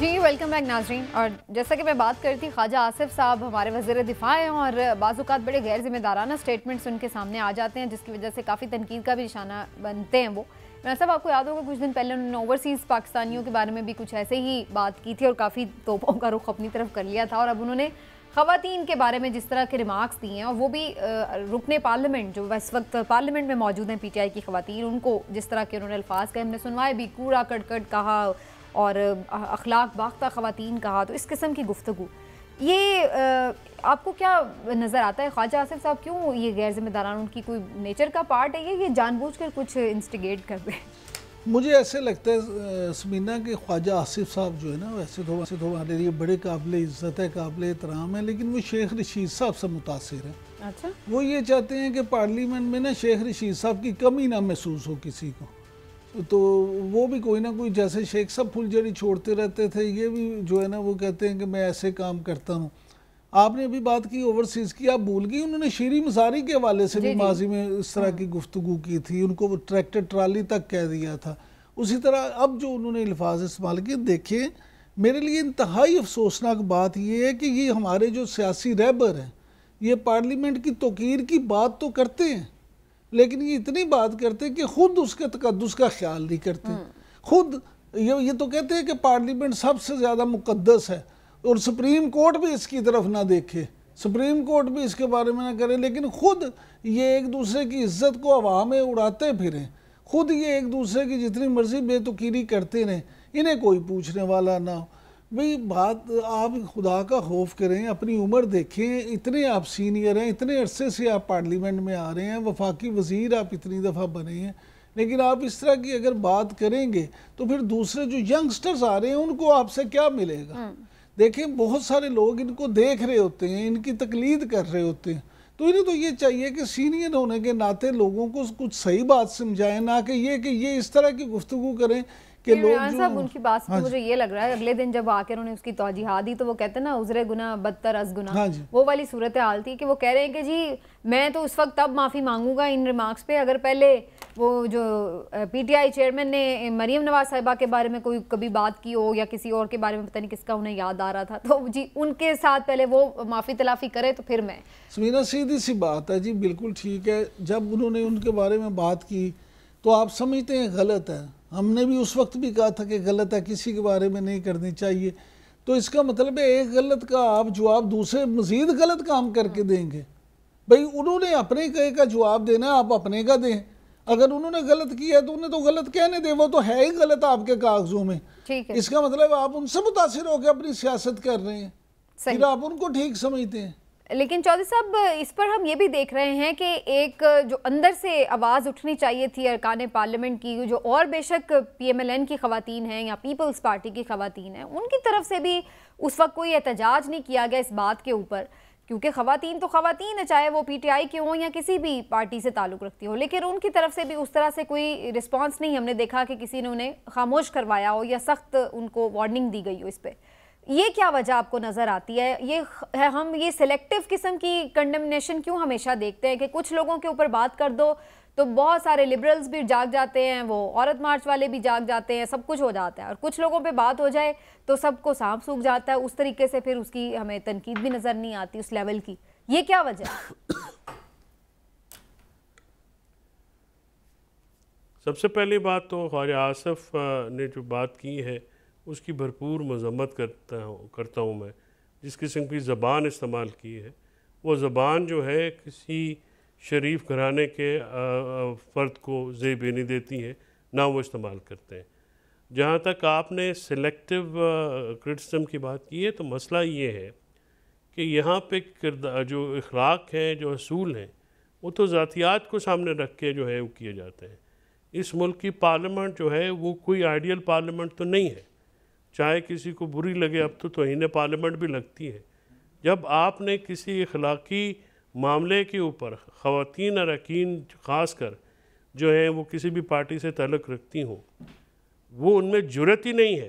जी वेलकम बैक नाजरीन और जैसा कि मैं बात करती ख्वाजा आसिफ साहब हमारे वजीर दिफा हैं और बाजूकात बड़े गैर जिम्मेदाराना स्टेटमेंट्स उनके सामने आ जाते हैं जिसकी वजह से काफ़ी तनकीद का भी निशाना बनते हैं वो मैं सब आपको याद होगा कुछ दिन पहले उन्होंने ओवरसीज़ पाकिस्तानियों के बारे में भी कुछ ऐसे ही बात की थी और काफ़ी तोपों का रुख अपनी तरफ कर लिया था और अब उन्होंने ख़वान के बारे में जिस तरह के रिमार्क्स दिए हैं और वो भी रुकने पार्लियामेंट जो इस वक्त पार्लियामेंट में मौजूद हैं पीटीआई की खवतान उनको जिस तरह के उन्होंने अल्फाज कहे हमने सुनवाए भी कूड़ा कटकट कहा और अखलाक बाख्ता ख़वान कहा तो इस किस्म की गुफ्तु ये आ, आपको क्या नज़र आता है ख्वाजा आसिफ साहब क्यों ये गैर जिम्मेदारान उनकी कोई नेचर का पार्ट है ये ये जानबूझ कर कुछ इंस्टिगेट कर रहे हैं मुझे ऐसे लगता है समीना के ख्वाजा आसिफ साहब जो है ना वैसे तो वैसे तो हमारे लिए बड़े काबिल इज़्ज़त है काबिल एहतराम है लेकिन वो शेख रशीद साहब से मुतासर है अच्छा वो ये चाहते हैं कि पार्लियामेंट में ना शेख रशीद साहब की कमी ना महसूस हो किसी को तो वो भी कोई ना कोई जैसे शेख सब फुलझड़ी छोड़ते रहते थे ये भी जो है ना वो कहते हैं कि मैं ऐसे काम करता हूँ आपने अभी बात की ओवरसीज की आप भूल गई उन्होंने शेरी मसारी के हवाले से भी माजी में इस तरह हाँ। की गुफ्तु की थी उनको ट्रैक्टर ट्राली तक कह दिया था उसी तरह अब जो उन्होंने अल्फाज इस्तेमाल किए देखिए मेरे लिए इंतहाई अफसोसनाक बात यह है कि ये हमारे जो सियासी रहबर हैं ये पार्लियामेंट की तोकीर की बात तो करते हैं लेकिन ये इतनी बात करते कि खुद उसके तकदस का ख्याल नहीं करते हम्म। खुद ये ये तो कहते हैं कि पार्लियामेंट सबसे ज़्यादा मुकदस है और सुप्रीम कोर्ट भी इसकी तरफ ना देखे सुप्रीम कोर्ट भी इसके बारे में ना करे लेकिन खुद ये एक दूसरे की इज्जत को हवा में उड़ाते फिरें खुद ये एक दूसरे की जितनी मर्जी बेतुकीरी करते रहें इन्हें कोई पूछने वाला ना हो भाई बात आप खुदा का खौफ करें अपनी उम्र देखें इतने आप सीनियर हैं इतने अरसे से आप पार्लियामेंट में आ रहे हैं वफाकी वजीर आप इतनी दफ़ा बने हैं लेकिन आप इस तरह की अगर बात करेंगे तो फिर दूसरे जो यंगस्टर्स आ रहे हैं उनको आपसे क्या मिलेगा हम्म। देखें बहुत सारे लोग इनको देख रहे होते हैं इनकी तकलीद कर रहे होते हैं तो इन्हें तो ये चाहिए कि सीनियर होने के नाते लोगों को कुछ सही बात समझाएं ना कि ये कि ये इस तरह की गुफ्तु करें कि लोग साहब उनकी बात से हाँ मुझे ये लग रहा है अगले दिन जब आकर उन्होंने उसकी तोजीहा हाँ दी तो वो कहते हैं ना उजरे गुना बदतर गुना हाँ वो वाली सूरत हाल थी कि वो कह रहे हैं कि जी मैं तो उस वक्त तब माफ़ी मांगूंगा इन रिमार्क्स पे अगर पहले वो जो पीटीआई चेयरमैन ने मरीम नवाज साहिबा के बारे में कोई कभी बात की हो या किसी और के बारे में पता नहीं किसका उन्हें याद आ रहा था तो जी उनके साथ पहले वो माफ़ी तलाफ़ी करे तो फिर मैं सुमीना सीधी सी बात है जी बिल्कुल ठीक है जब उन्होंने उनके बारे में बात की तो आप समझते हैं गलत है हमने भी उस वक्त भी कहा था कि गलत है किसी के बारे में नहीं करनी चाहिए तो इसका मतलब है एक गलत का आप जवाब दूसरे मज़ीद गलत काम करके हाँ। देंगे भाई उन्होंने अपने कहे का जवाब देना आप अपने का दें अगर उन्होंने गलत किया तो उन्हें तो गलत कहने दे वो तो है ही गलत आपके कागजों में इसका मतलब आप उनसे मुतासर होकर अपनी सियासत कर रहे हैं फिर आप उनको ठीक समझते हैं लेकिन चौधरी साहब इस पर हम ये भी देख रहे हैं कि एक जो अंदर से आवाज़ उठनी चाहिए थी अरकान पार्लियामेंट की जो और बेशक पीएमएलएन की खातन हैं या पीपल्स पार्टी की खातन हैं उनकी तरफ से भी उस वक्त कोई एहतजाज नहीं किया गया इस बात के ऊपर क्योंकि खवतान तो खातन है चाहे वो पीटीआई के हों या किसी भी पार्टी से ताल्लुक़ रखती हो लेकिन उनकी तरफ से भी उस तरह से कोई रिस्पॉन्स नहीं हमने देखा कि किसी ने उन्हें खामोश करवाया हो या सख्त उनको वार्निंग दी गई हो इस पर ये क्या वजह आपको नज़र आती है ये है हम ये सिलेक्टिव किस्म की कंडमनेशन क्यों हमेशा देखते हैं कि कुछ लोगों के ऊपर बात कर दो तो बहुत सारे लिबरल्स भी जाग जाते हैं वो औरत मार्च वाले भी जाग जाते हैं सब कुछ हो जाता है और कुछ लोगों पे बात हो जाए तो सबको सांप सूख जाता है उस तरीके से फिर उसकी हमें तनकीद भी नज़र नहीं आती उस लेवल की ये क्या वजह सबसे पहली बात तो ख्वाजा आसफ ने जो बात की है उसकी भरपूर मजम्मत करता हूँ करता हूँ मैं जिस किस्म की ज़बान इस्तेमाल की है वो ज़बान जो है किसी शरीफ घराने के फ़र्द को जेब नहीं देती है ना वो इस्तेमाल करते हैं जहाँ तक आपने सेलेक्टिव क्रिटिसम की बात की है तो मसला ये है कि यहाँ पे किरदार जो अखलाक हैं जो असूल हैं वो तो ज़ातियात को सामने रख के जो है वो किए जाते हैं इस मुल्क की पार्लियामेंट जो है वो कोई आइडियल पार्लियामेंट तो नहीं है चाहे किसी को बुरी लगे अब तो तोहन पार्लियामेंट भी लगती है जब आपने किसी अखलाकी मामले के ऊपर ख़वान अरकान ख़ास कर जो हैं वो किसी भी पार्टी से तलक रखती हों वो उनमें जरूरत ही नहीं है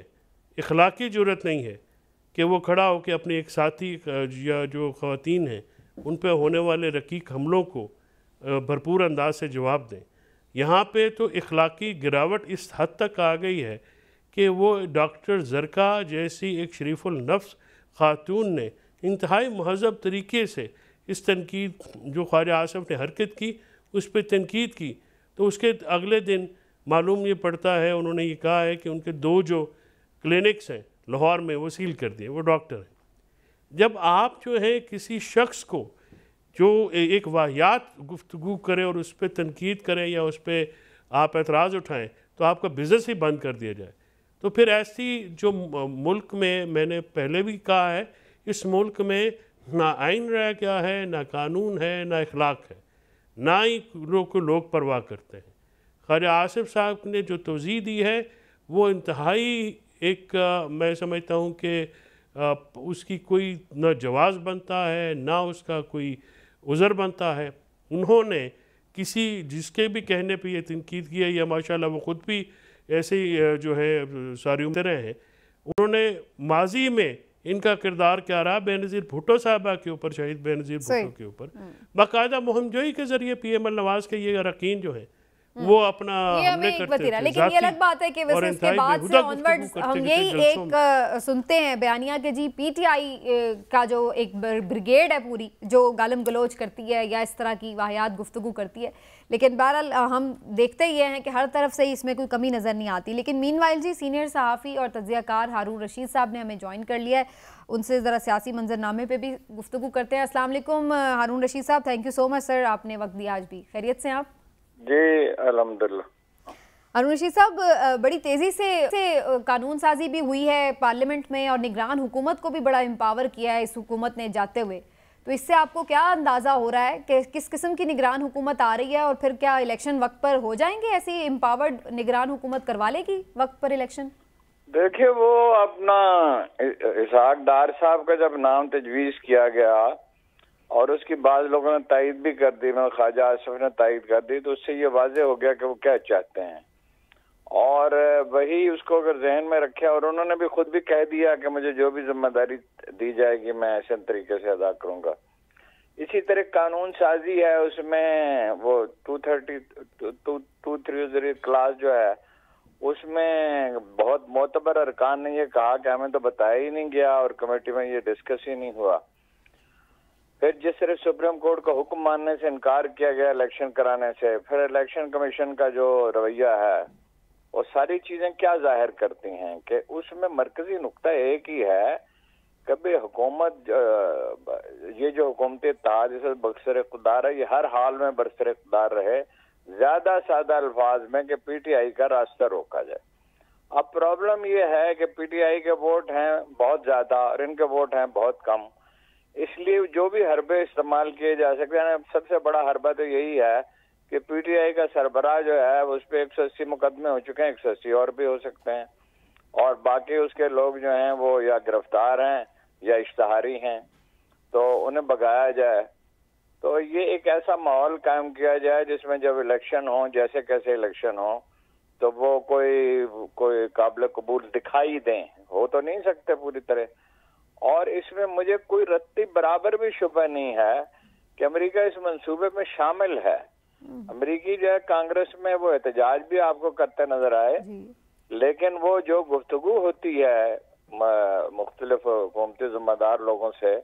इखलाकी जरूरत नहीं है कि वो खड़ा हो के अपने एक साथी या जो ख़वान हैं उन पर होने वाले रकीक हमलों को भरपूर अंदाज से जवाब दें यहाँ पे तो इखलाकी गिरावट इस हद तक आ गई है कि वो डॉक्टर जरका जैसी एक शरीफुल नफ्स खातून ने इंतहाई महजब तरीके से इस तनकीद जो ख्वाजा आसफ ने हरकत की उस पर तनकीद की तो उसके अगले दिन मालूम ये पड़ता है उन्होंने ये कहा है कि उनके दो जो क्लिनिक्स हैं लाहौर में वो सील कर दिए वो डॉक्टर हैं जब आप जो है किसी शख्स को जो एक वाहियात गुफ्तु करें और उस पर तनकीद करें या उस पर आप एतराज़ उठाएँ तो आपका बिज़नेस ही बंद कर दिया जाए तो फिर ऐसी जो मुल्क में मैंने पहले भी कहा है इस मुल्क में ना आइन रह गया है ना कानून है ना इखलाक है ना ही लोग को लोग परवाह करते हैं ख्वाजा आसिफ साहब ने जो तोज़ी दी है वो इंतहाई एक आ, मैं समझता हूँ कि उसकी कोई ना जवाज़ बनता है ना उसका कोई उज़र बनता है उन्होंने किसी जिसके भी कहने पर यह तनकीद की है या माशाल्लाह वो ख़ुद भी ऐसे ही जो है सारी उम्र हैं उन्होंने माजी में इनका किरदार क्या रहा बेनज़ीर भुट्टो साहबा के ऊपर शहीद बेनज़ीर भुट्टो के ऊपर हम्म। बाकायदा मुहिम जोई के ज़रिए पी एम एल नवाज़ के ये अरकान जो है हम्म। वो अपना हमने करते थे लेकिन ये अलग बात है कि इसके बाद से ऑनवर्ड्स हम यही एक सुनते हैं बयानिया के जी पीटीआई का जो एक ब्रिगेड है पूरी जो गालम गलोच करती है या इस तरह की वाहियात गुफ्तगु करती है लेकिन बहरहाल हम देखते ही हैं कि हर तरफ से इसमें कोई कमी नज़र नहीं आती लेकिन मीन जी सीनियर सहाफ़ी और तजियाकार हारून रशीद साहब ने हमें ज्वाइन कर लिया है उनसे ज़रा सियासी मंजरनामे पे भी गुफ्तु करते हैं असला हारून रशीद साहब thank you so much sir आपने वक्त दिया आज भी खैरियत से आप जी अलहमदुल्ला अरुण ऋषि साहब बड़ी तेज़ी से, से कानून साजी भी हुई है पार्लियामेंट में और निगरान हुकूमत को भी बड़ा एम्पावर किया है इस हुकूमत ने जाते हुए तो इससे आपको क्या अंदाज़ा हो रहा है कि किस किस्म की निगरान हुकूमत आ रही है और फिर क्या इलेक्शन वक्त पर हो जाएंगे ऐसी एम्पावर्ड निगरान हुकूमत करवा लेगी वक्त पर इलेक्शन देखिए वो अपना इसहाक डार साहब का जब नाम तजवीज़ किया गया और उसकी बाद लोगों ने तायद भी कर दी मतलब ख्वाजा आसफ ने तायद कर दी तो उससे ये वाजह हो गया कि वो क्या चाहते हैं और वही उसको अगर जहन में रखे और उन्होंने भी खुद भी कह दिया कि मुझे जो भी जिम्मेदारी दी जाएगी मैं ऐसे तरीके से अदा करूंगा इसी तरह कानून साजी है उसमें वो two thirty two two three class जो है उसमें बहुत मोतबर अरकान ने ये कहा कि हमें तो बताया ही नहीं गया और कमेटी में ये डिस्कस ही नहीं हुआ फिर जिस तरह सुप्रीम कोर्ट का हुक्म मानने से इनकार किया गया इलेक्शन कराने से फिर इलेक्शन कमीशन का जो रवैया है वो सारी चीजें क्या जाहिर करती हैं कि उसमें मरकजी नुकता एक ही है कभी हुकूमत ये जो हुकूमती ताज बक्सर इकदार है ये हर हाल में बरसर इकदार रहे ज्यादा सादा अल्फाज में कि पीटीआई का रास्ता रोका जाए अब प्रॉब्लम यह है कि पीटीआई के वोट हैं बहुत ज्यादा और इनके वोट हैं बहुत कम इसलिए जो भी हरबे इस्तेमाल किए जा सकते हैं सबसे बड़ा हरबा तो यही है कि पीटीआई का सरबराह जो है उस पर एक सौ अस्सी मुकदमे हो चुके हैं एक सौ अस्सी और भी हो सकते हैं और बाकी उसके लोग जो हैं वो या गिरफ्तार हैं या इश्तहारी हैं तो उन्हें भगाया जाए तो ये एक ऐसा माहौल कायम किया जाए जिसमें जब इलेक्शन हो जैसे कैसे इलेक्शन हो तो वो कोई कोई काबिल कबूल दिखाई दें हो तो नहीं सकते पूरी तरह और इसमें मुझे कोई रत्ती बराबर भी शुभ नहीं है कि अमेरिका इस मंसूबे में शामिल है हम्म। अमेरिकी जो है कांग्रेस में वो एहतजाज भी आपको करते नजर आए लेकिन वो जो गुफ्तगु होती है मुख्तलिफ हुकूमती जिम्मेदार लोगों से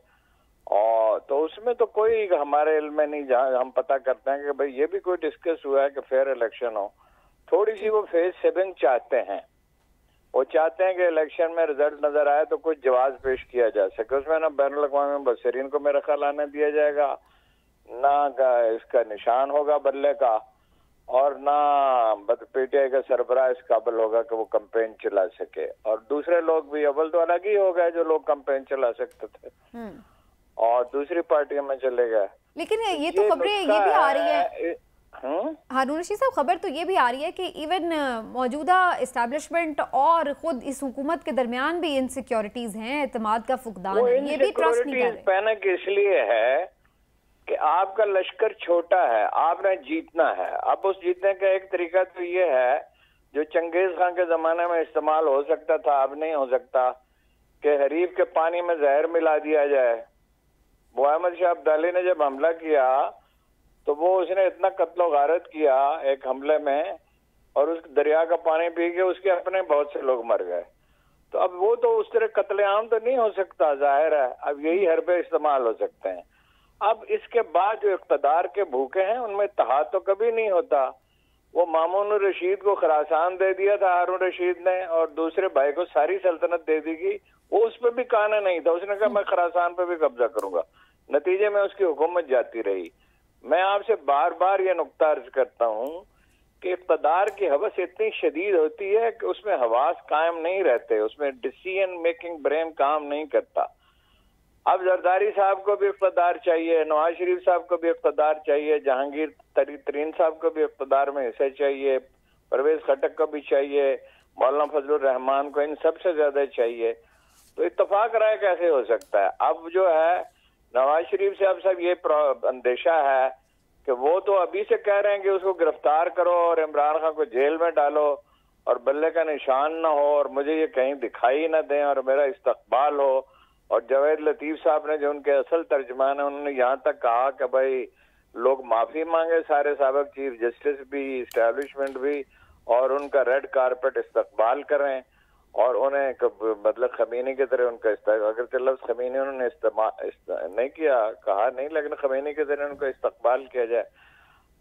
और तो उसमें तो कोई हमारे इल में नहीं जहाँ हम पता करते हैं कि भाई ये भी कोई डिस्कस हुआ है कि फेयर इलेक्शन हो थोड़ी सी वो फेस सेविंग चाहते हैं वो चाहते हैं कि इलेक्शन में रिजल्ट नजर आए तो कुछ जवाब पेश किया जा सके उसमें ना बैन अवी बसरीन को मेरा ख्याल आने दिया जाएगा ना इसका निशान होगा बदले का और ना पीटीआई का सरबराह इस काबिल होगा कि वो कंपेन चला सके और दूसरे लोग भी अव्वल तो अलग ही हो गए जो लोग कंपेन चला सकते थे हम्म। और दूसरी पार्टियों में चले गए लेकिन ये, तो तो ये तो खबरें ये भी आ रही है हाँ? हारून रशीद साहब खबर तो ये भी आ रही है कि इवन मौजूदा इस्टेब्लिशमेंट और खुद इस हुकूमत के दरमियान भी इनसिक्योरिटीज हैं अतमाद का फुकदान है ये भी ट्रस्ट नहीं कर पैनक इसलिए है कि आपका लश्कर छोटा है आपने जीतना है अब उस जीतने का एक तरीका तो ये है जो चंगेज खान के जमाने में इस्तेमाल हो सकता था अब नहीं हो सकता कि हरीफ के पानी में जहर मिला दिया जाए वो अहमद शाह अब्दाली ने जब हमला किया तो वो उसने इतना कत्लो गारत किया एक हमले में और उस दरिया का पानी पी के उसके अपने बहुत से लोग मर गए तो अब वो तो उस तरह कत्लेआम तो नहीं हो सकता जाहिर है अब यही हरबे इस्तेमाल हो सकते हैं अब इसके बाद जो इकतदार के भूखे हैं उनमें तहा तो कभी नहीं होता वो मामून रशीद को खरासान दे दिया था हारून रशीद ने और दूसरे भाई को सारी सल्तनत दे दी गई वो उस पर भी काना नहीं था उसने कहा मैं खरासान पर भी कब्जा करूंगा नतीजे में उसकी हुकूमत जाती रही मैं आपसे बार बार ये नुकता अर्ज करता हूँ कि इकतदार की हवस इतनी शदीद होती है कि उसमें हवास कायम नहीं रहते उसमें डिसीजन मेकिंग ब्रेन काम नहीं करता अब जरदारी साहब को भी इकतदार चाहिए नवाज शरीफ साहब को भी इकतदार चाहिए जहांगीर तरी तरीन साहब को भी इकतदार में हिस्सा चाहिए परवेज खटक को भी चाहिए मौलाना फजल रहमान को इन सबसे ज्यादा चाहिए तो इतफाक राय कैसे हो सकता है अब जो है नवाज शरीफ साहब साहब ये अंदेशा है कि वो तो अभी से कह रहे हैं कि उसको गिरफ्तार करो और इमरान खान को जेल में डालो और बल्ले का निशान ना हो और मुझे ये कहीं दिखाई ना दें और मेरा इस्तकबाल हो और जावेद लतीफ़ साहब ने जो उनके असल तर्जमान है उन्होंने यहाँ तक कहा कि भाई लोग माफ़ी मांगे सारे सबक चीफ जस्टिस भी इस्टेब्लिशमेंट भी और उनका रेड कारपेट इस्तकबाल करें और उन्हें कब मतलब खमीनी की तरह उनका अगर लफ्ज खमीनी उन्होंने नहीं किया कहा नहीं लेकिन खमीनी की तरह उनका इस्तकबाल किया जाए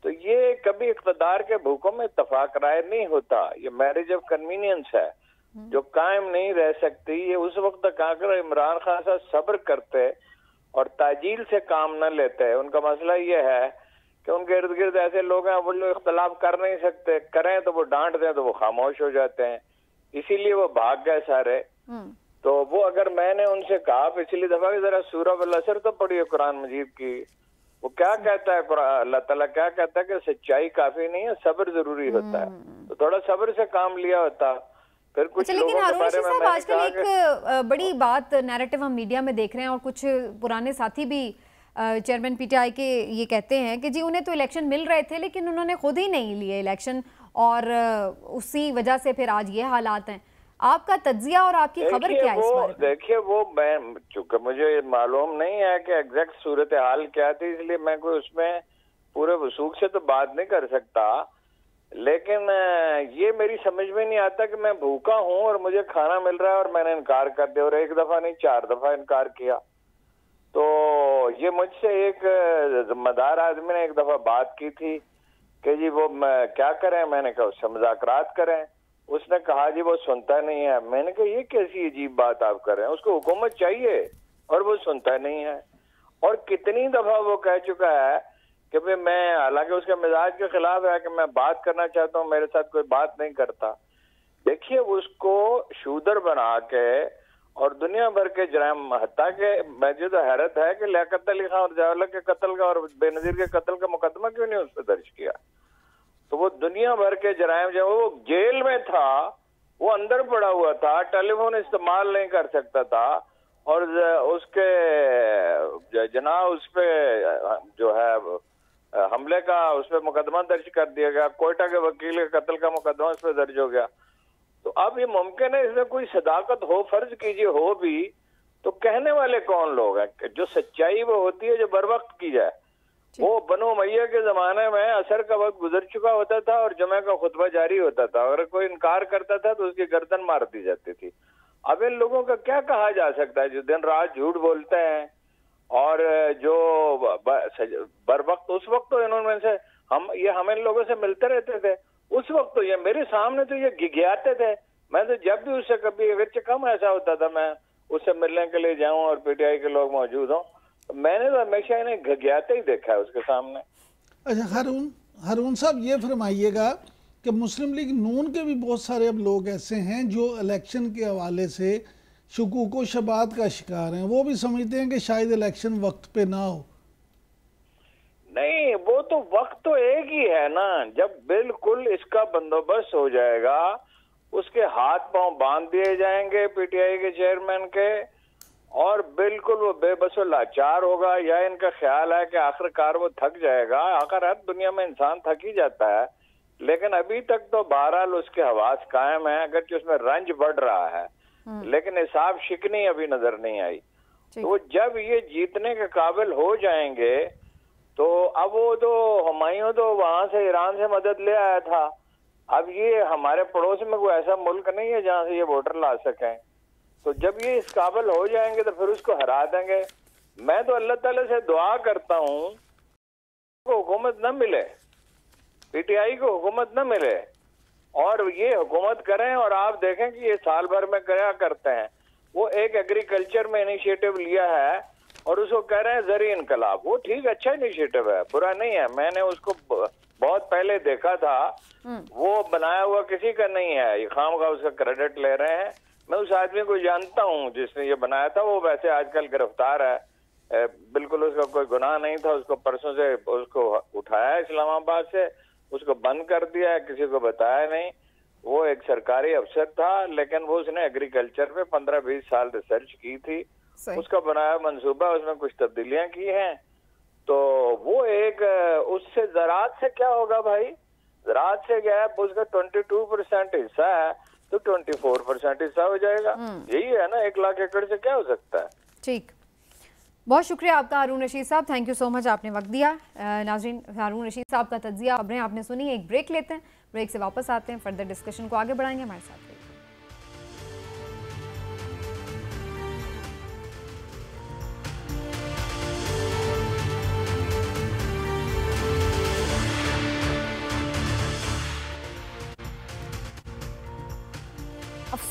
तो ये कभी इकतदार के भूखों में इतफाक राय नहीं होता ये मैरिज ऑफ कन्वीनियंस है हम्म। जो कायम नहीं रह सकती ये उस वक्त तक आकर इमरान खान साहब सब्र करते और ताजील से काम न लेते उनका मसला ये है कि उनके इर्द गिर्द ऐसे लोग हैं वो लोग इख्तलाफ कर नहीं सकते करें तो वो डांट दें तो वो खामोश हो जाते हैं इसीलिए वो भाग गए सारे हम्म। तो वो अगर मैंने उनसे कहा पिछली दफा कि जरा सूरह असर तो पढ़िए कुरान मजीद की वो क्या कहता है अल्लाह तला क्या कहता है कि सच्चाई काफी नहीं है सब्र जरूरी होता है हम्म। तो थोड़ा सब्र से काम लिया होता फिर कुछ अच्छा, लेकिन अरुण साहब आजकल एक बड़ी बात नैरेटिव हम मीडिया में देख रहे हैं और कुछ पुराने साथी भी चेयरमैन पीटीआई के ये कहते हैं कि जी उन्हें तो इलेक्शन मिल रहे थे लेकिन उन्होंने खुद ही नहीं लिए इलेक्शन और उसी वजह से फिर आज ये हालात हैं आपका तजिया और आपकी खबर क्या है देखिए वो मैं चूंकि मुझे मालूम नहीं है कि एग्जैक्ट सूरत हाल क्या थी इसलिए मैं कोई उसमें पूरे वसूख से तो बात नहीं कर सकता लेकिन ये मेरी समझ में नहीं आता कि मैं भूखा हूँ और मुझे खाना मिल रहा है और मैंने इनकार कर दिया और एक दफा नहीं चार दफा इनकार किया तो ये मुझसे एक जिम्मेदार आदमी ने एक दफा बात की थी कि जी वो मैं क्या करें मैंने कहा उससे मुजाकरात करें उसने कहा जी वो सुनता नहीं है मैंने कहा ये कैसी अजीब बात आप कर रहे हैं उसको हुकूमत चाहिए और वो सुनता नहीं है और कितनी दफा वो कह चुका है कि भाई मैं हालांकि उसके मिजाज के खिलाफ है कि मैं बात करना चाहता हूँ मेरे साथ कोई बात नहीं करता देखिए उसको शूदर बना के और दुनिया भर के जराम हत्या के मुझे तो हैरत है कि लियात अली खान और जावला के कत्ल का और बेनजीर के कत्ल का मुकदमा क्यों नहीं उस पर दर्ज किया तो वो दुनिया भर के जराय जब वो जेल में था वो अंदर पड़ा हुआ था टेलीफोन इस्तेमाल नहीं कर सकता था और उसके जना उस पर जो है हमले का उस पर मुकदमा दर्ज कर दिया गया कोयटा के वकील के कत्ल का मुकदमा उस पर दर्ज हो गया अब ये मुमकिन है इसमें कोई सदाकत हो फर्ज कीजिए हो भी तो कहने वाले कौन लोग हैं जो सच्चाई वो होती है जो बर वक्त की जाए वो बनो मैया के जमाने में असर का वक्त गुजर चुका होता था और जुमे का खुतबा जारी होता था अगर कोई इनकार करता था तो उसकी गर्दन मार दी जाती थी अब इन लोगों का क्या कहा जा सकता है जो दिन रात झूठ बोलते हैं और जो बर वक्त उस वक्त तो इन्होंने से हम ये हम इन लोगों से मिलते रहते थे उस वक्त तो ये मेरे सामने तो ये घिघियाते थे मैं तो जब भी उससे कभी अगरचे कम ऐसा होता था मैं उससे मिलने के लिए जाऊं और पीटीआई के लोग मौजूद हों तो मैंने तो हमेशा इन्हें घगियाते ही देखा है उसके सामने अच्छा हरून हरून साहब ये फरमाइएगा कि मुस्लिम लीग नून के भी बहुत सारे अब लोग ऐसे हैं जो इलेक्शन के हवाले से शकूक शबात का शिकार हैं वो भी समझते हैं कि शायद इलेक्शन वक्त पे ना हो नहीं वो तो वक्त तो एक ही है ना जब बिल्कुल इसका बंदोबस्त हो जाएगा उसके हाथ पांव बांध दिए जाएंगे पीटीआई के चेयरमैन के और बिल्कुल वो बेबस लाचार होगा या इनका ख्याल है कि आखिरकार वो थक जाएगा आखिर हर दुनिया में इंसान थक ही जाता है लेकिन अभी तक तो बहरहाल उसके हवास कायम है अगर कि उसमें रंज बढ़ रहा है हम्म। लेकिन हिसाब शिकनी अभी नजर नहीं आई तो जब ये जीतने के काबिल हो जाएंगे तो अब वो जो हमायूं तो वहां से ईरान से मदद ले आया था अब ये हमारे पड़ोस में कोई ऐसा मुल्क नहीं है जहाँ से ये वोटर ला सकें तो जब ये इस काबल हो जाएंगे तो फिर उसको हरा देंगे मैं तो अल्लाह ताला से दुआ करता हूँ को हुकूमत न मिले पीटीआई को हुकूमत न मिले और ये हुकूमत करें और आप देखें कि ये साल भर में क्या करते हैं वो एक एग्रीकल्चर में इनिशिएटिव लिया है और उसको कह रहे हैं जरिए इनकलाब वो ठीक अच्छा इनिशिएटिव है बुरा नहीं है मैंने उसको बहुत पहले देखा था हम्म। वो बनाया हुआ किसी का नहीं है ये खाम का उसका क्रेडिट ले रहे हैं मैं उस आदमी को जानता हूँ जिसने ये बनाया था वो वैसे आजकल गिरफ्तार है बिल्कुल उसका कोई गुनाह नहीं था उसको परसों से उसको उठाया इस्लामाबाद से उसको बंद कर दिया किसी को बताया नहीं वो एक सरकारी अफसर था लेकिन वो उसने एग्रीकल्चर पे पंद्रह बीस साल रिसर्च की थी उसका बनाया मंसूबा उसमें कुछ तब्दीलियां की हैं तो वो एक उससे ज़रात से क्या होगा भाई ज़रात से क्या है उसका ट्वेंटी टू परसेंट हिस्सा है तो ट्वेंटी फोर परसेंट हिस्सा हो जाएगा हम्म। यही है ना एक लाख एकड़ से क्या हो सकता है ठीक बहुत शुक्रिया आपका हारून रशीद साहब थैंक यू सो मच आपने वक्त दिया नाजरीन हारून रशीद साहब का तजिया खबरें आपने सुनी एक ब्रेक लेते हैं ब्रेक से वापस आते हैं फर्दर डिस्कशन को आगे बढ़ाएंगे हमारे साथ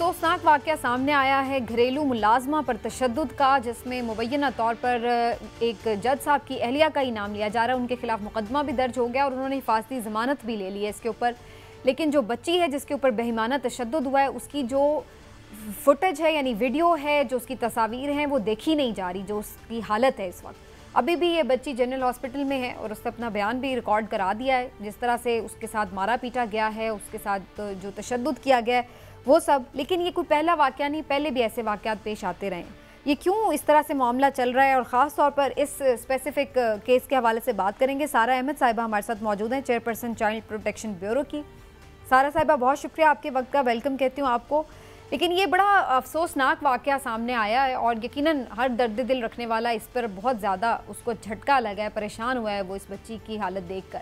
अफसोसनाक वाक सामने आया है घरेलू मुलाजमा पर तशद का जिसमें मुबैना तौर पर एक जज साहब की अहलिया का ही नाम लिया जा रहा है उनके खिलाफ मुकदमा भी दर्ज हो गया और उन्होंने हिफाजती ज़मानत भी ले ली है इसके ऊपर लेकिन जो बच्ची है जिसके ऊपर बेहिमाना तशद हुआ है उसकी जो फुटेज है यानी वीडियो है जो उसकी तस्वीर हैं वो देखी नहीं जा रही जो उसकी हालत है इस वक्त अभी भी ये बच्ची जनरल हॉस्पिटल में है और उसने अपना बयान भी रिकॉर्ड करा दिया है जिस तरह से उसके साथ मारा पीटा गया है उसके साथ जो तशद किया गया है वो सब लेकिन ये कोई पहला वाक़ नहीं पहले भी ऐसे वाक़ पेश आते रहे ये क्यों इस तरह से मामला चल रहा है और ख़ास तौर पर इस स्पेसिफिक केस uh, के हवाले से बात करेंगे सारा अहमद साहिबा हमारे साथ मौजूद हैं चेयरपर्सन चाइल्ड प्रोटेक्शन ब्यूरो की सारा साहिबा बहुत शुक्रिया आपके वक्त का वेलकम कहती हूँ आपको लेकिन ये बड़ा अफसोसनाक वाक़ सामने आया है और यकीन हर दर्द दिल रखने वाला इस पर बहुत ज़्यादा उसको झटका लगा है परेशान हुआ है वो इस बच्ची की हालत देख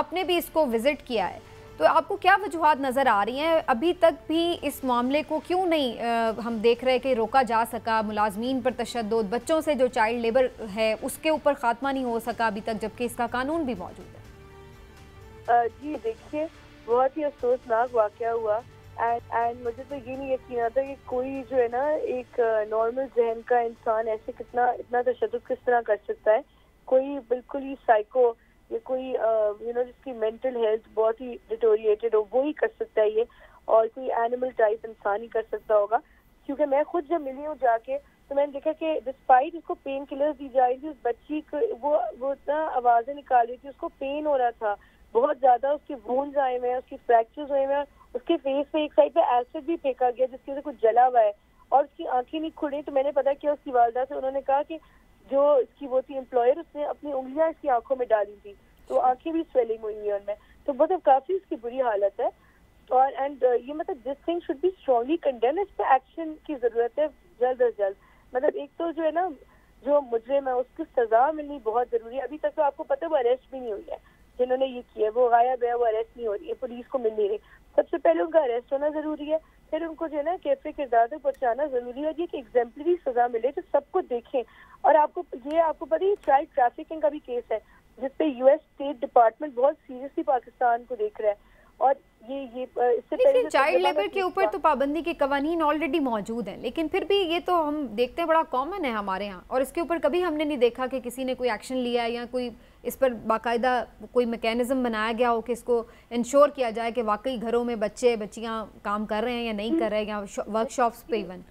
आपने भी इसको विज़िट किया है तो आपको क्या वजूहत नज़र आ रही हैं अभी तक भी इस मामले को क्यों नहीं आ, हम देख रहे कि रोका जा सका मुलाजमीन पर तशद बच्चों से जो चाइल्ड लेबर है उसके ऊपर ख़ात्मा नहीं हो सका अभी तक जबकि इसका कानून भी मौजूद है जी देखिए बहुत ही अफसोसनाक वाक़ हुआ एंड एंड मुझे तो ये नहीं यकीन आता कि कोई जो है ना एक नॉर्मल जहन का इंसान ऐसे कितना इतना तशद किस तरह कर सकता है कोई बिल्कुल ही साइको ये कोई यू नो जिसकी मेंटल हेल्थ बहुत ही डिटोरिएटेड हो वो ही कर सकता है ये और कोई एनिमल टाइप इंसान ही कर सकता होगा क्योंकि मैं खुद जब मिली हूँ जाके तो मैंने देखा कि डिस्पाइट उसको पेन किलर दी जा रही थी उस बच्ची को वो वो इतना आवाज़ें निकाल रही थी उसको पेन हो रहा था बहुत ज़्यादा उसके वोन्स आए हुए हैं उसके फ्रैक्चर्स हुए हुए हैं उसके फेस पे एक साइड पे एसिड भी फेंका गया जिसकी वजह से कुछ जला हुआ है और उसकी आंखें नहीं खुली तो मैंने पता किया उसकी वालदा से उन्होंने कहा कि जो इसकी वो थी एम्प्लॉयर उसने अपनी उंगलियां इसकी आंखों में डाली थी तो आंखें भी स्वेलिंग हुई हैं उनमें तो मतलब काफी इसकी बुरी हालत है और एंड uh, ये मतलब this thing should be strongly condemn इस पर एक्शन की जरूरत है जल्द अज जल्द मतलब एक तो जो है ना जो मुजरिम है उसकी सजा मिलनी बहुत जरूरी है अभी तक तो आपको पता है वो अरेस्ट भी नहीं हुई है जिन्होंने ये किया वो गायब है वो अरेस्ट नहीं हो रही है पुलिस को मिल नहीं रही सबसे पहले उनका अरेस्ट होना जरूरी है फिर उनको जो है ना कैफे किरदार तक पहुँचाना जरूरी है कि एग्जाम्पलरी सजा मिले जो सबको देखें और आपको ये आपको पता है चाइल्ड ट्रैफिकिंग का भी केस है जिसपे यूएस स्टेट डिपार्टमेंट बहुत सीरियसली पाकिस्तान को देख रहा है और ये ये इससे पहले चाइल्ड लेबर के ऊपर तो पाबंदी के कवानीन ऑलरेडी मौजूद हैं लेकिन फिर भी ये तो हम देखते हैं बड़ा कॉमन है हमारे यहाँ और इसके ऊपर कभी हमने नहीं देखा कि किसी ने कोई एक्शन लिया या कोई इस पर बाकायदा कोई मैकेनिज़्म बनाया गया हो कि इसको इंश्योर किया जाए कि वाकई घरों में बच्चे बच्चियाँ काम कर रहे हैं या नहीं कर रहे हैं या वर्कशॉप्स hmm. पे इवन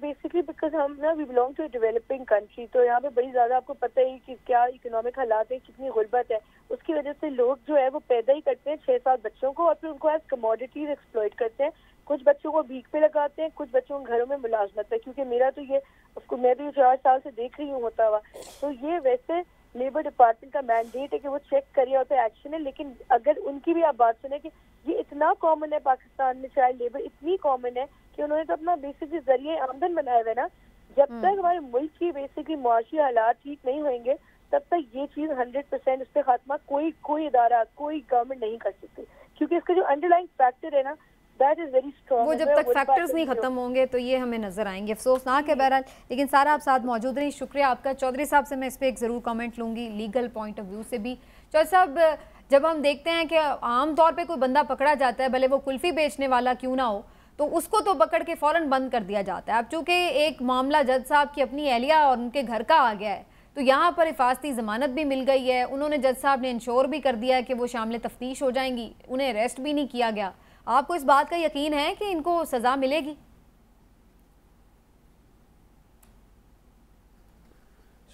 बेसिकली बिकॉज हम ना we belong to developing country तो यहाँ पे बड़ी ज़्यादा आपको पता ही कि क्या इकोनॉमिक हालात है कितनी गुर्बत है उसकी वजह से लोग जो है वो पैदा ही करते हैं छह सात बच्चों को और फिर उनको एज कमोडिटीज एक्सप्लोइ करते हैं कुछ बच्चों को भीख पे लगाते हैं कुछ बच्चों को घरों में मुलाजमत है क्योंकि मेरा तो ये उसको मैं भी तो चार साल से देख रही हूँ होता हुआ तो ये वैसे लेबर डिपार्टमेंट का मैंडेट है कि वो चेक करे और फिर एक्शन है लेकिन अगर उनकी भी आप बात सुने कि ये इतना कॉमन है पाकिस्तान में चाइल्ड लेबर इतनी कॉमन है कि उन्होंने तो अपना बेसिकली जरिए आमदन बनाया हुआ है ना जब हम्म। तक हमारे मुल्क की बेसिकली मुआशी हालात ठीक नहीं होंगे तब तक ये चीज हंड्रेड परसेंट उस पर खात्मा कोई कोई इदारा कोई गवर्नमेंट नहीं कर सकती क्योंकि इसका जो अंडरलाइन फैक्टर है ना वो जब तक फैक्टर्स नहीं खत्म होंगे तो ये हमें नजर आएंगे अफसोसनाक है बहरहाल लेकिन सारा आप साथ मौजूद रही शुक्रिया आपका चौधरी साहब से मैं इस पर एक ज़रूर कमेंट लूँगी लीगल पॉइंट ऑफ व्यू से भी चौधरी साहब जब हम देखते हैं कि आम तौर पे कोई बंदा पकड़ा जाता है भले वो कुल्फ़ी बेचने वाला क्यों ना हो तो उसको तो पकड़ के फ़ौर बंद कर दिया जाता है अब चूँकि एक मामला जज साहब की अपनी एहलिया और उनके घर का आ गया है तो यहाँ पर हिफाजती ज़मानत भी मिल गई है उन्होंने जज साहब ने इंश्योर भी कर दिया है कि वो शामिल तफ्तीश हो जाएंगी उन्हें अरेस्ट भी नहीं किया गया आपको इस बात का यकीन है कि इनको सज़ा मिलेगी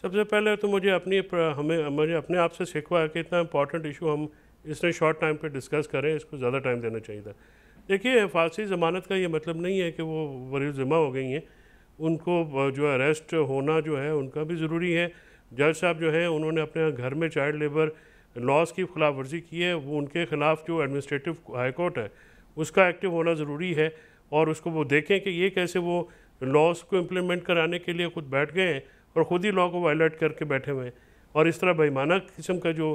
सबसे पहले तो मुझे अपनी हमें मुझे अपने आप से सीखवा है कि इतना इंपॉर्टेंट इशू हम इसने शॉर्ट टाइम पे डिस्कस करें इसको ज़्यादा टाइम देना चाहिए था देखिए फांसी ज़मानत का ये मतलब नहीं है कि वो वरी हो गई हैं उनको जो अरेस्ट होना जो है उनका भी ज़रूरी है जज साहब जो हैं उन्होंने अपने घर में चाइल्ड लेबर लॉज की खिलाफ वर्जी की है वो उनके खिलाफ जो एडमिनिस्ट्रेटिव हाईकोर्ट है उसका एक्टिव होना ज़रूरी है और उसको वो देखें कि ये कैसे वो लॉस को इम्प्लीमेंट कराने के लिए खुद बैठ गए हैं और ख़ुद ही लॉ को वायलेट करके बैठे हुए हैं और इस तरह बेईमाना किस्म का जो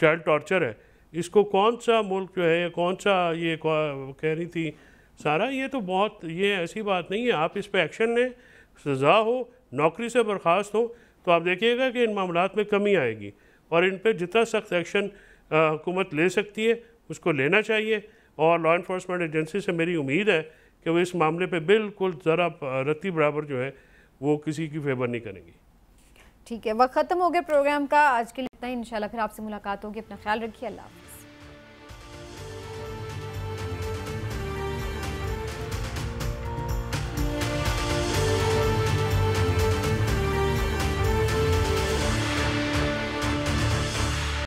चाइल्ड टॉर्चर है इसको कौन सा मुल्क जो है कौन सा ये कह रही थी सारा ये तो बहुत ये ऐसी बात नहीं है आप इस पर एक्शन लें सज़ा हो नौकरी से बर्खास्त हो तो आप देखिएगा कि इन मामला में कमी आएगी और इन पर जितना सख्त एक्शन हुकूमत ले सकती है उसको लेना चाहिए और लॉ इन्फोर्समेंट एजेंसी से मेरी उम्मीद है कि वो इस मामले पे बिल्कुल ज़रा रत्ती बराबर जो है वो किसी की फेवर नहीं करेंगी ठीक है वक्त ख़त्म हो गया प्रोग्राम का आज के लिए इतना ही शाला फिर आपसे मुलाकात होगी अपना ख्याल रखिए अल्लाह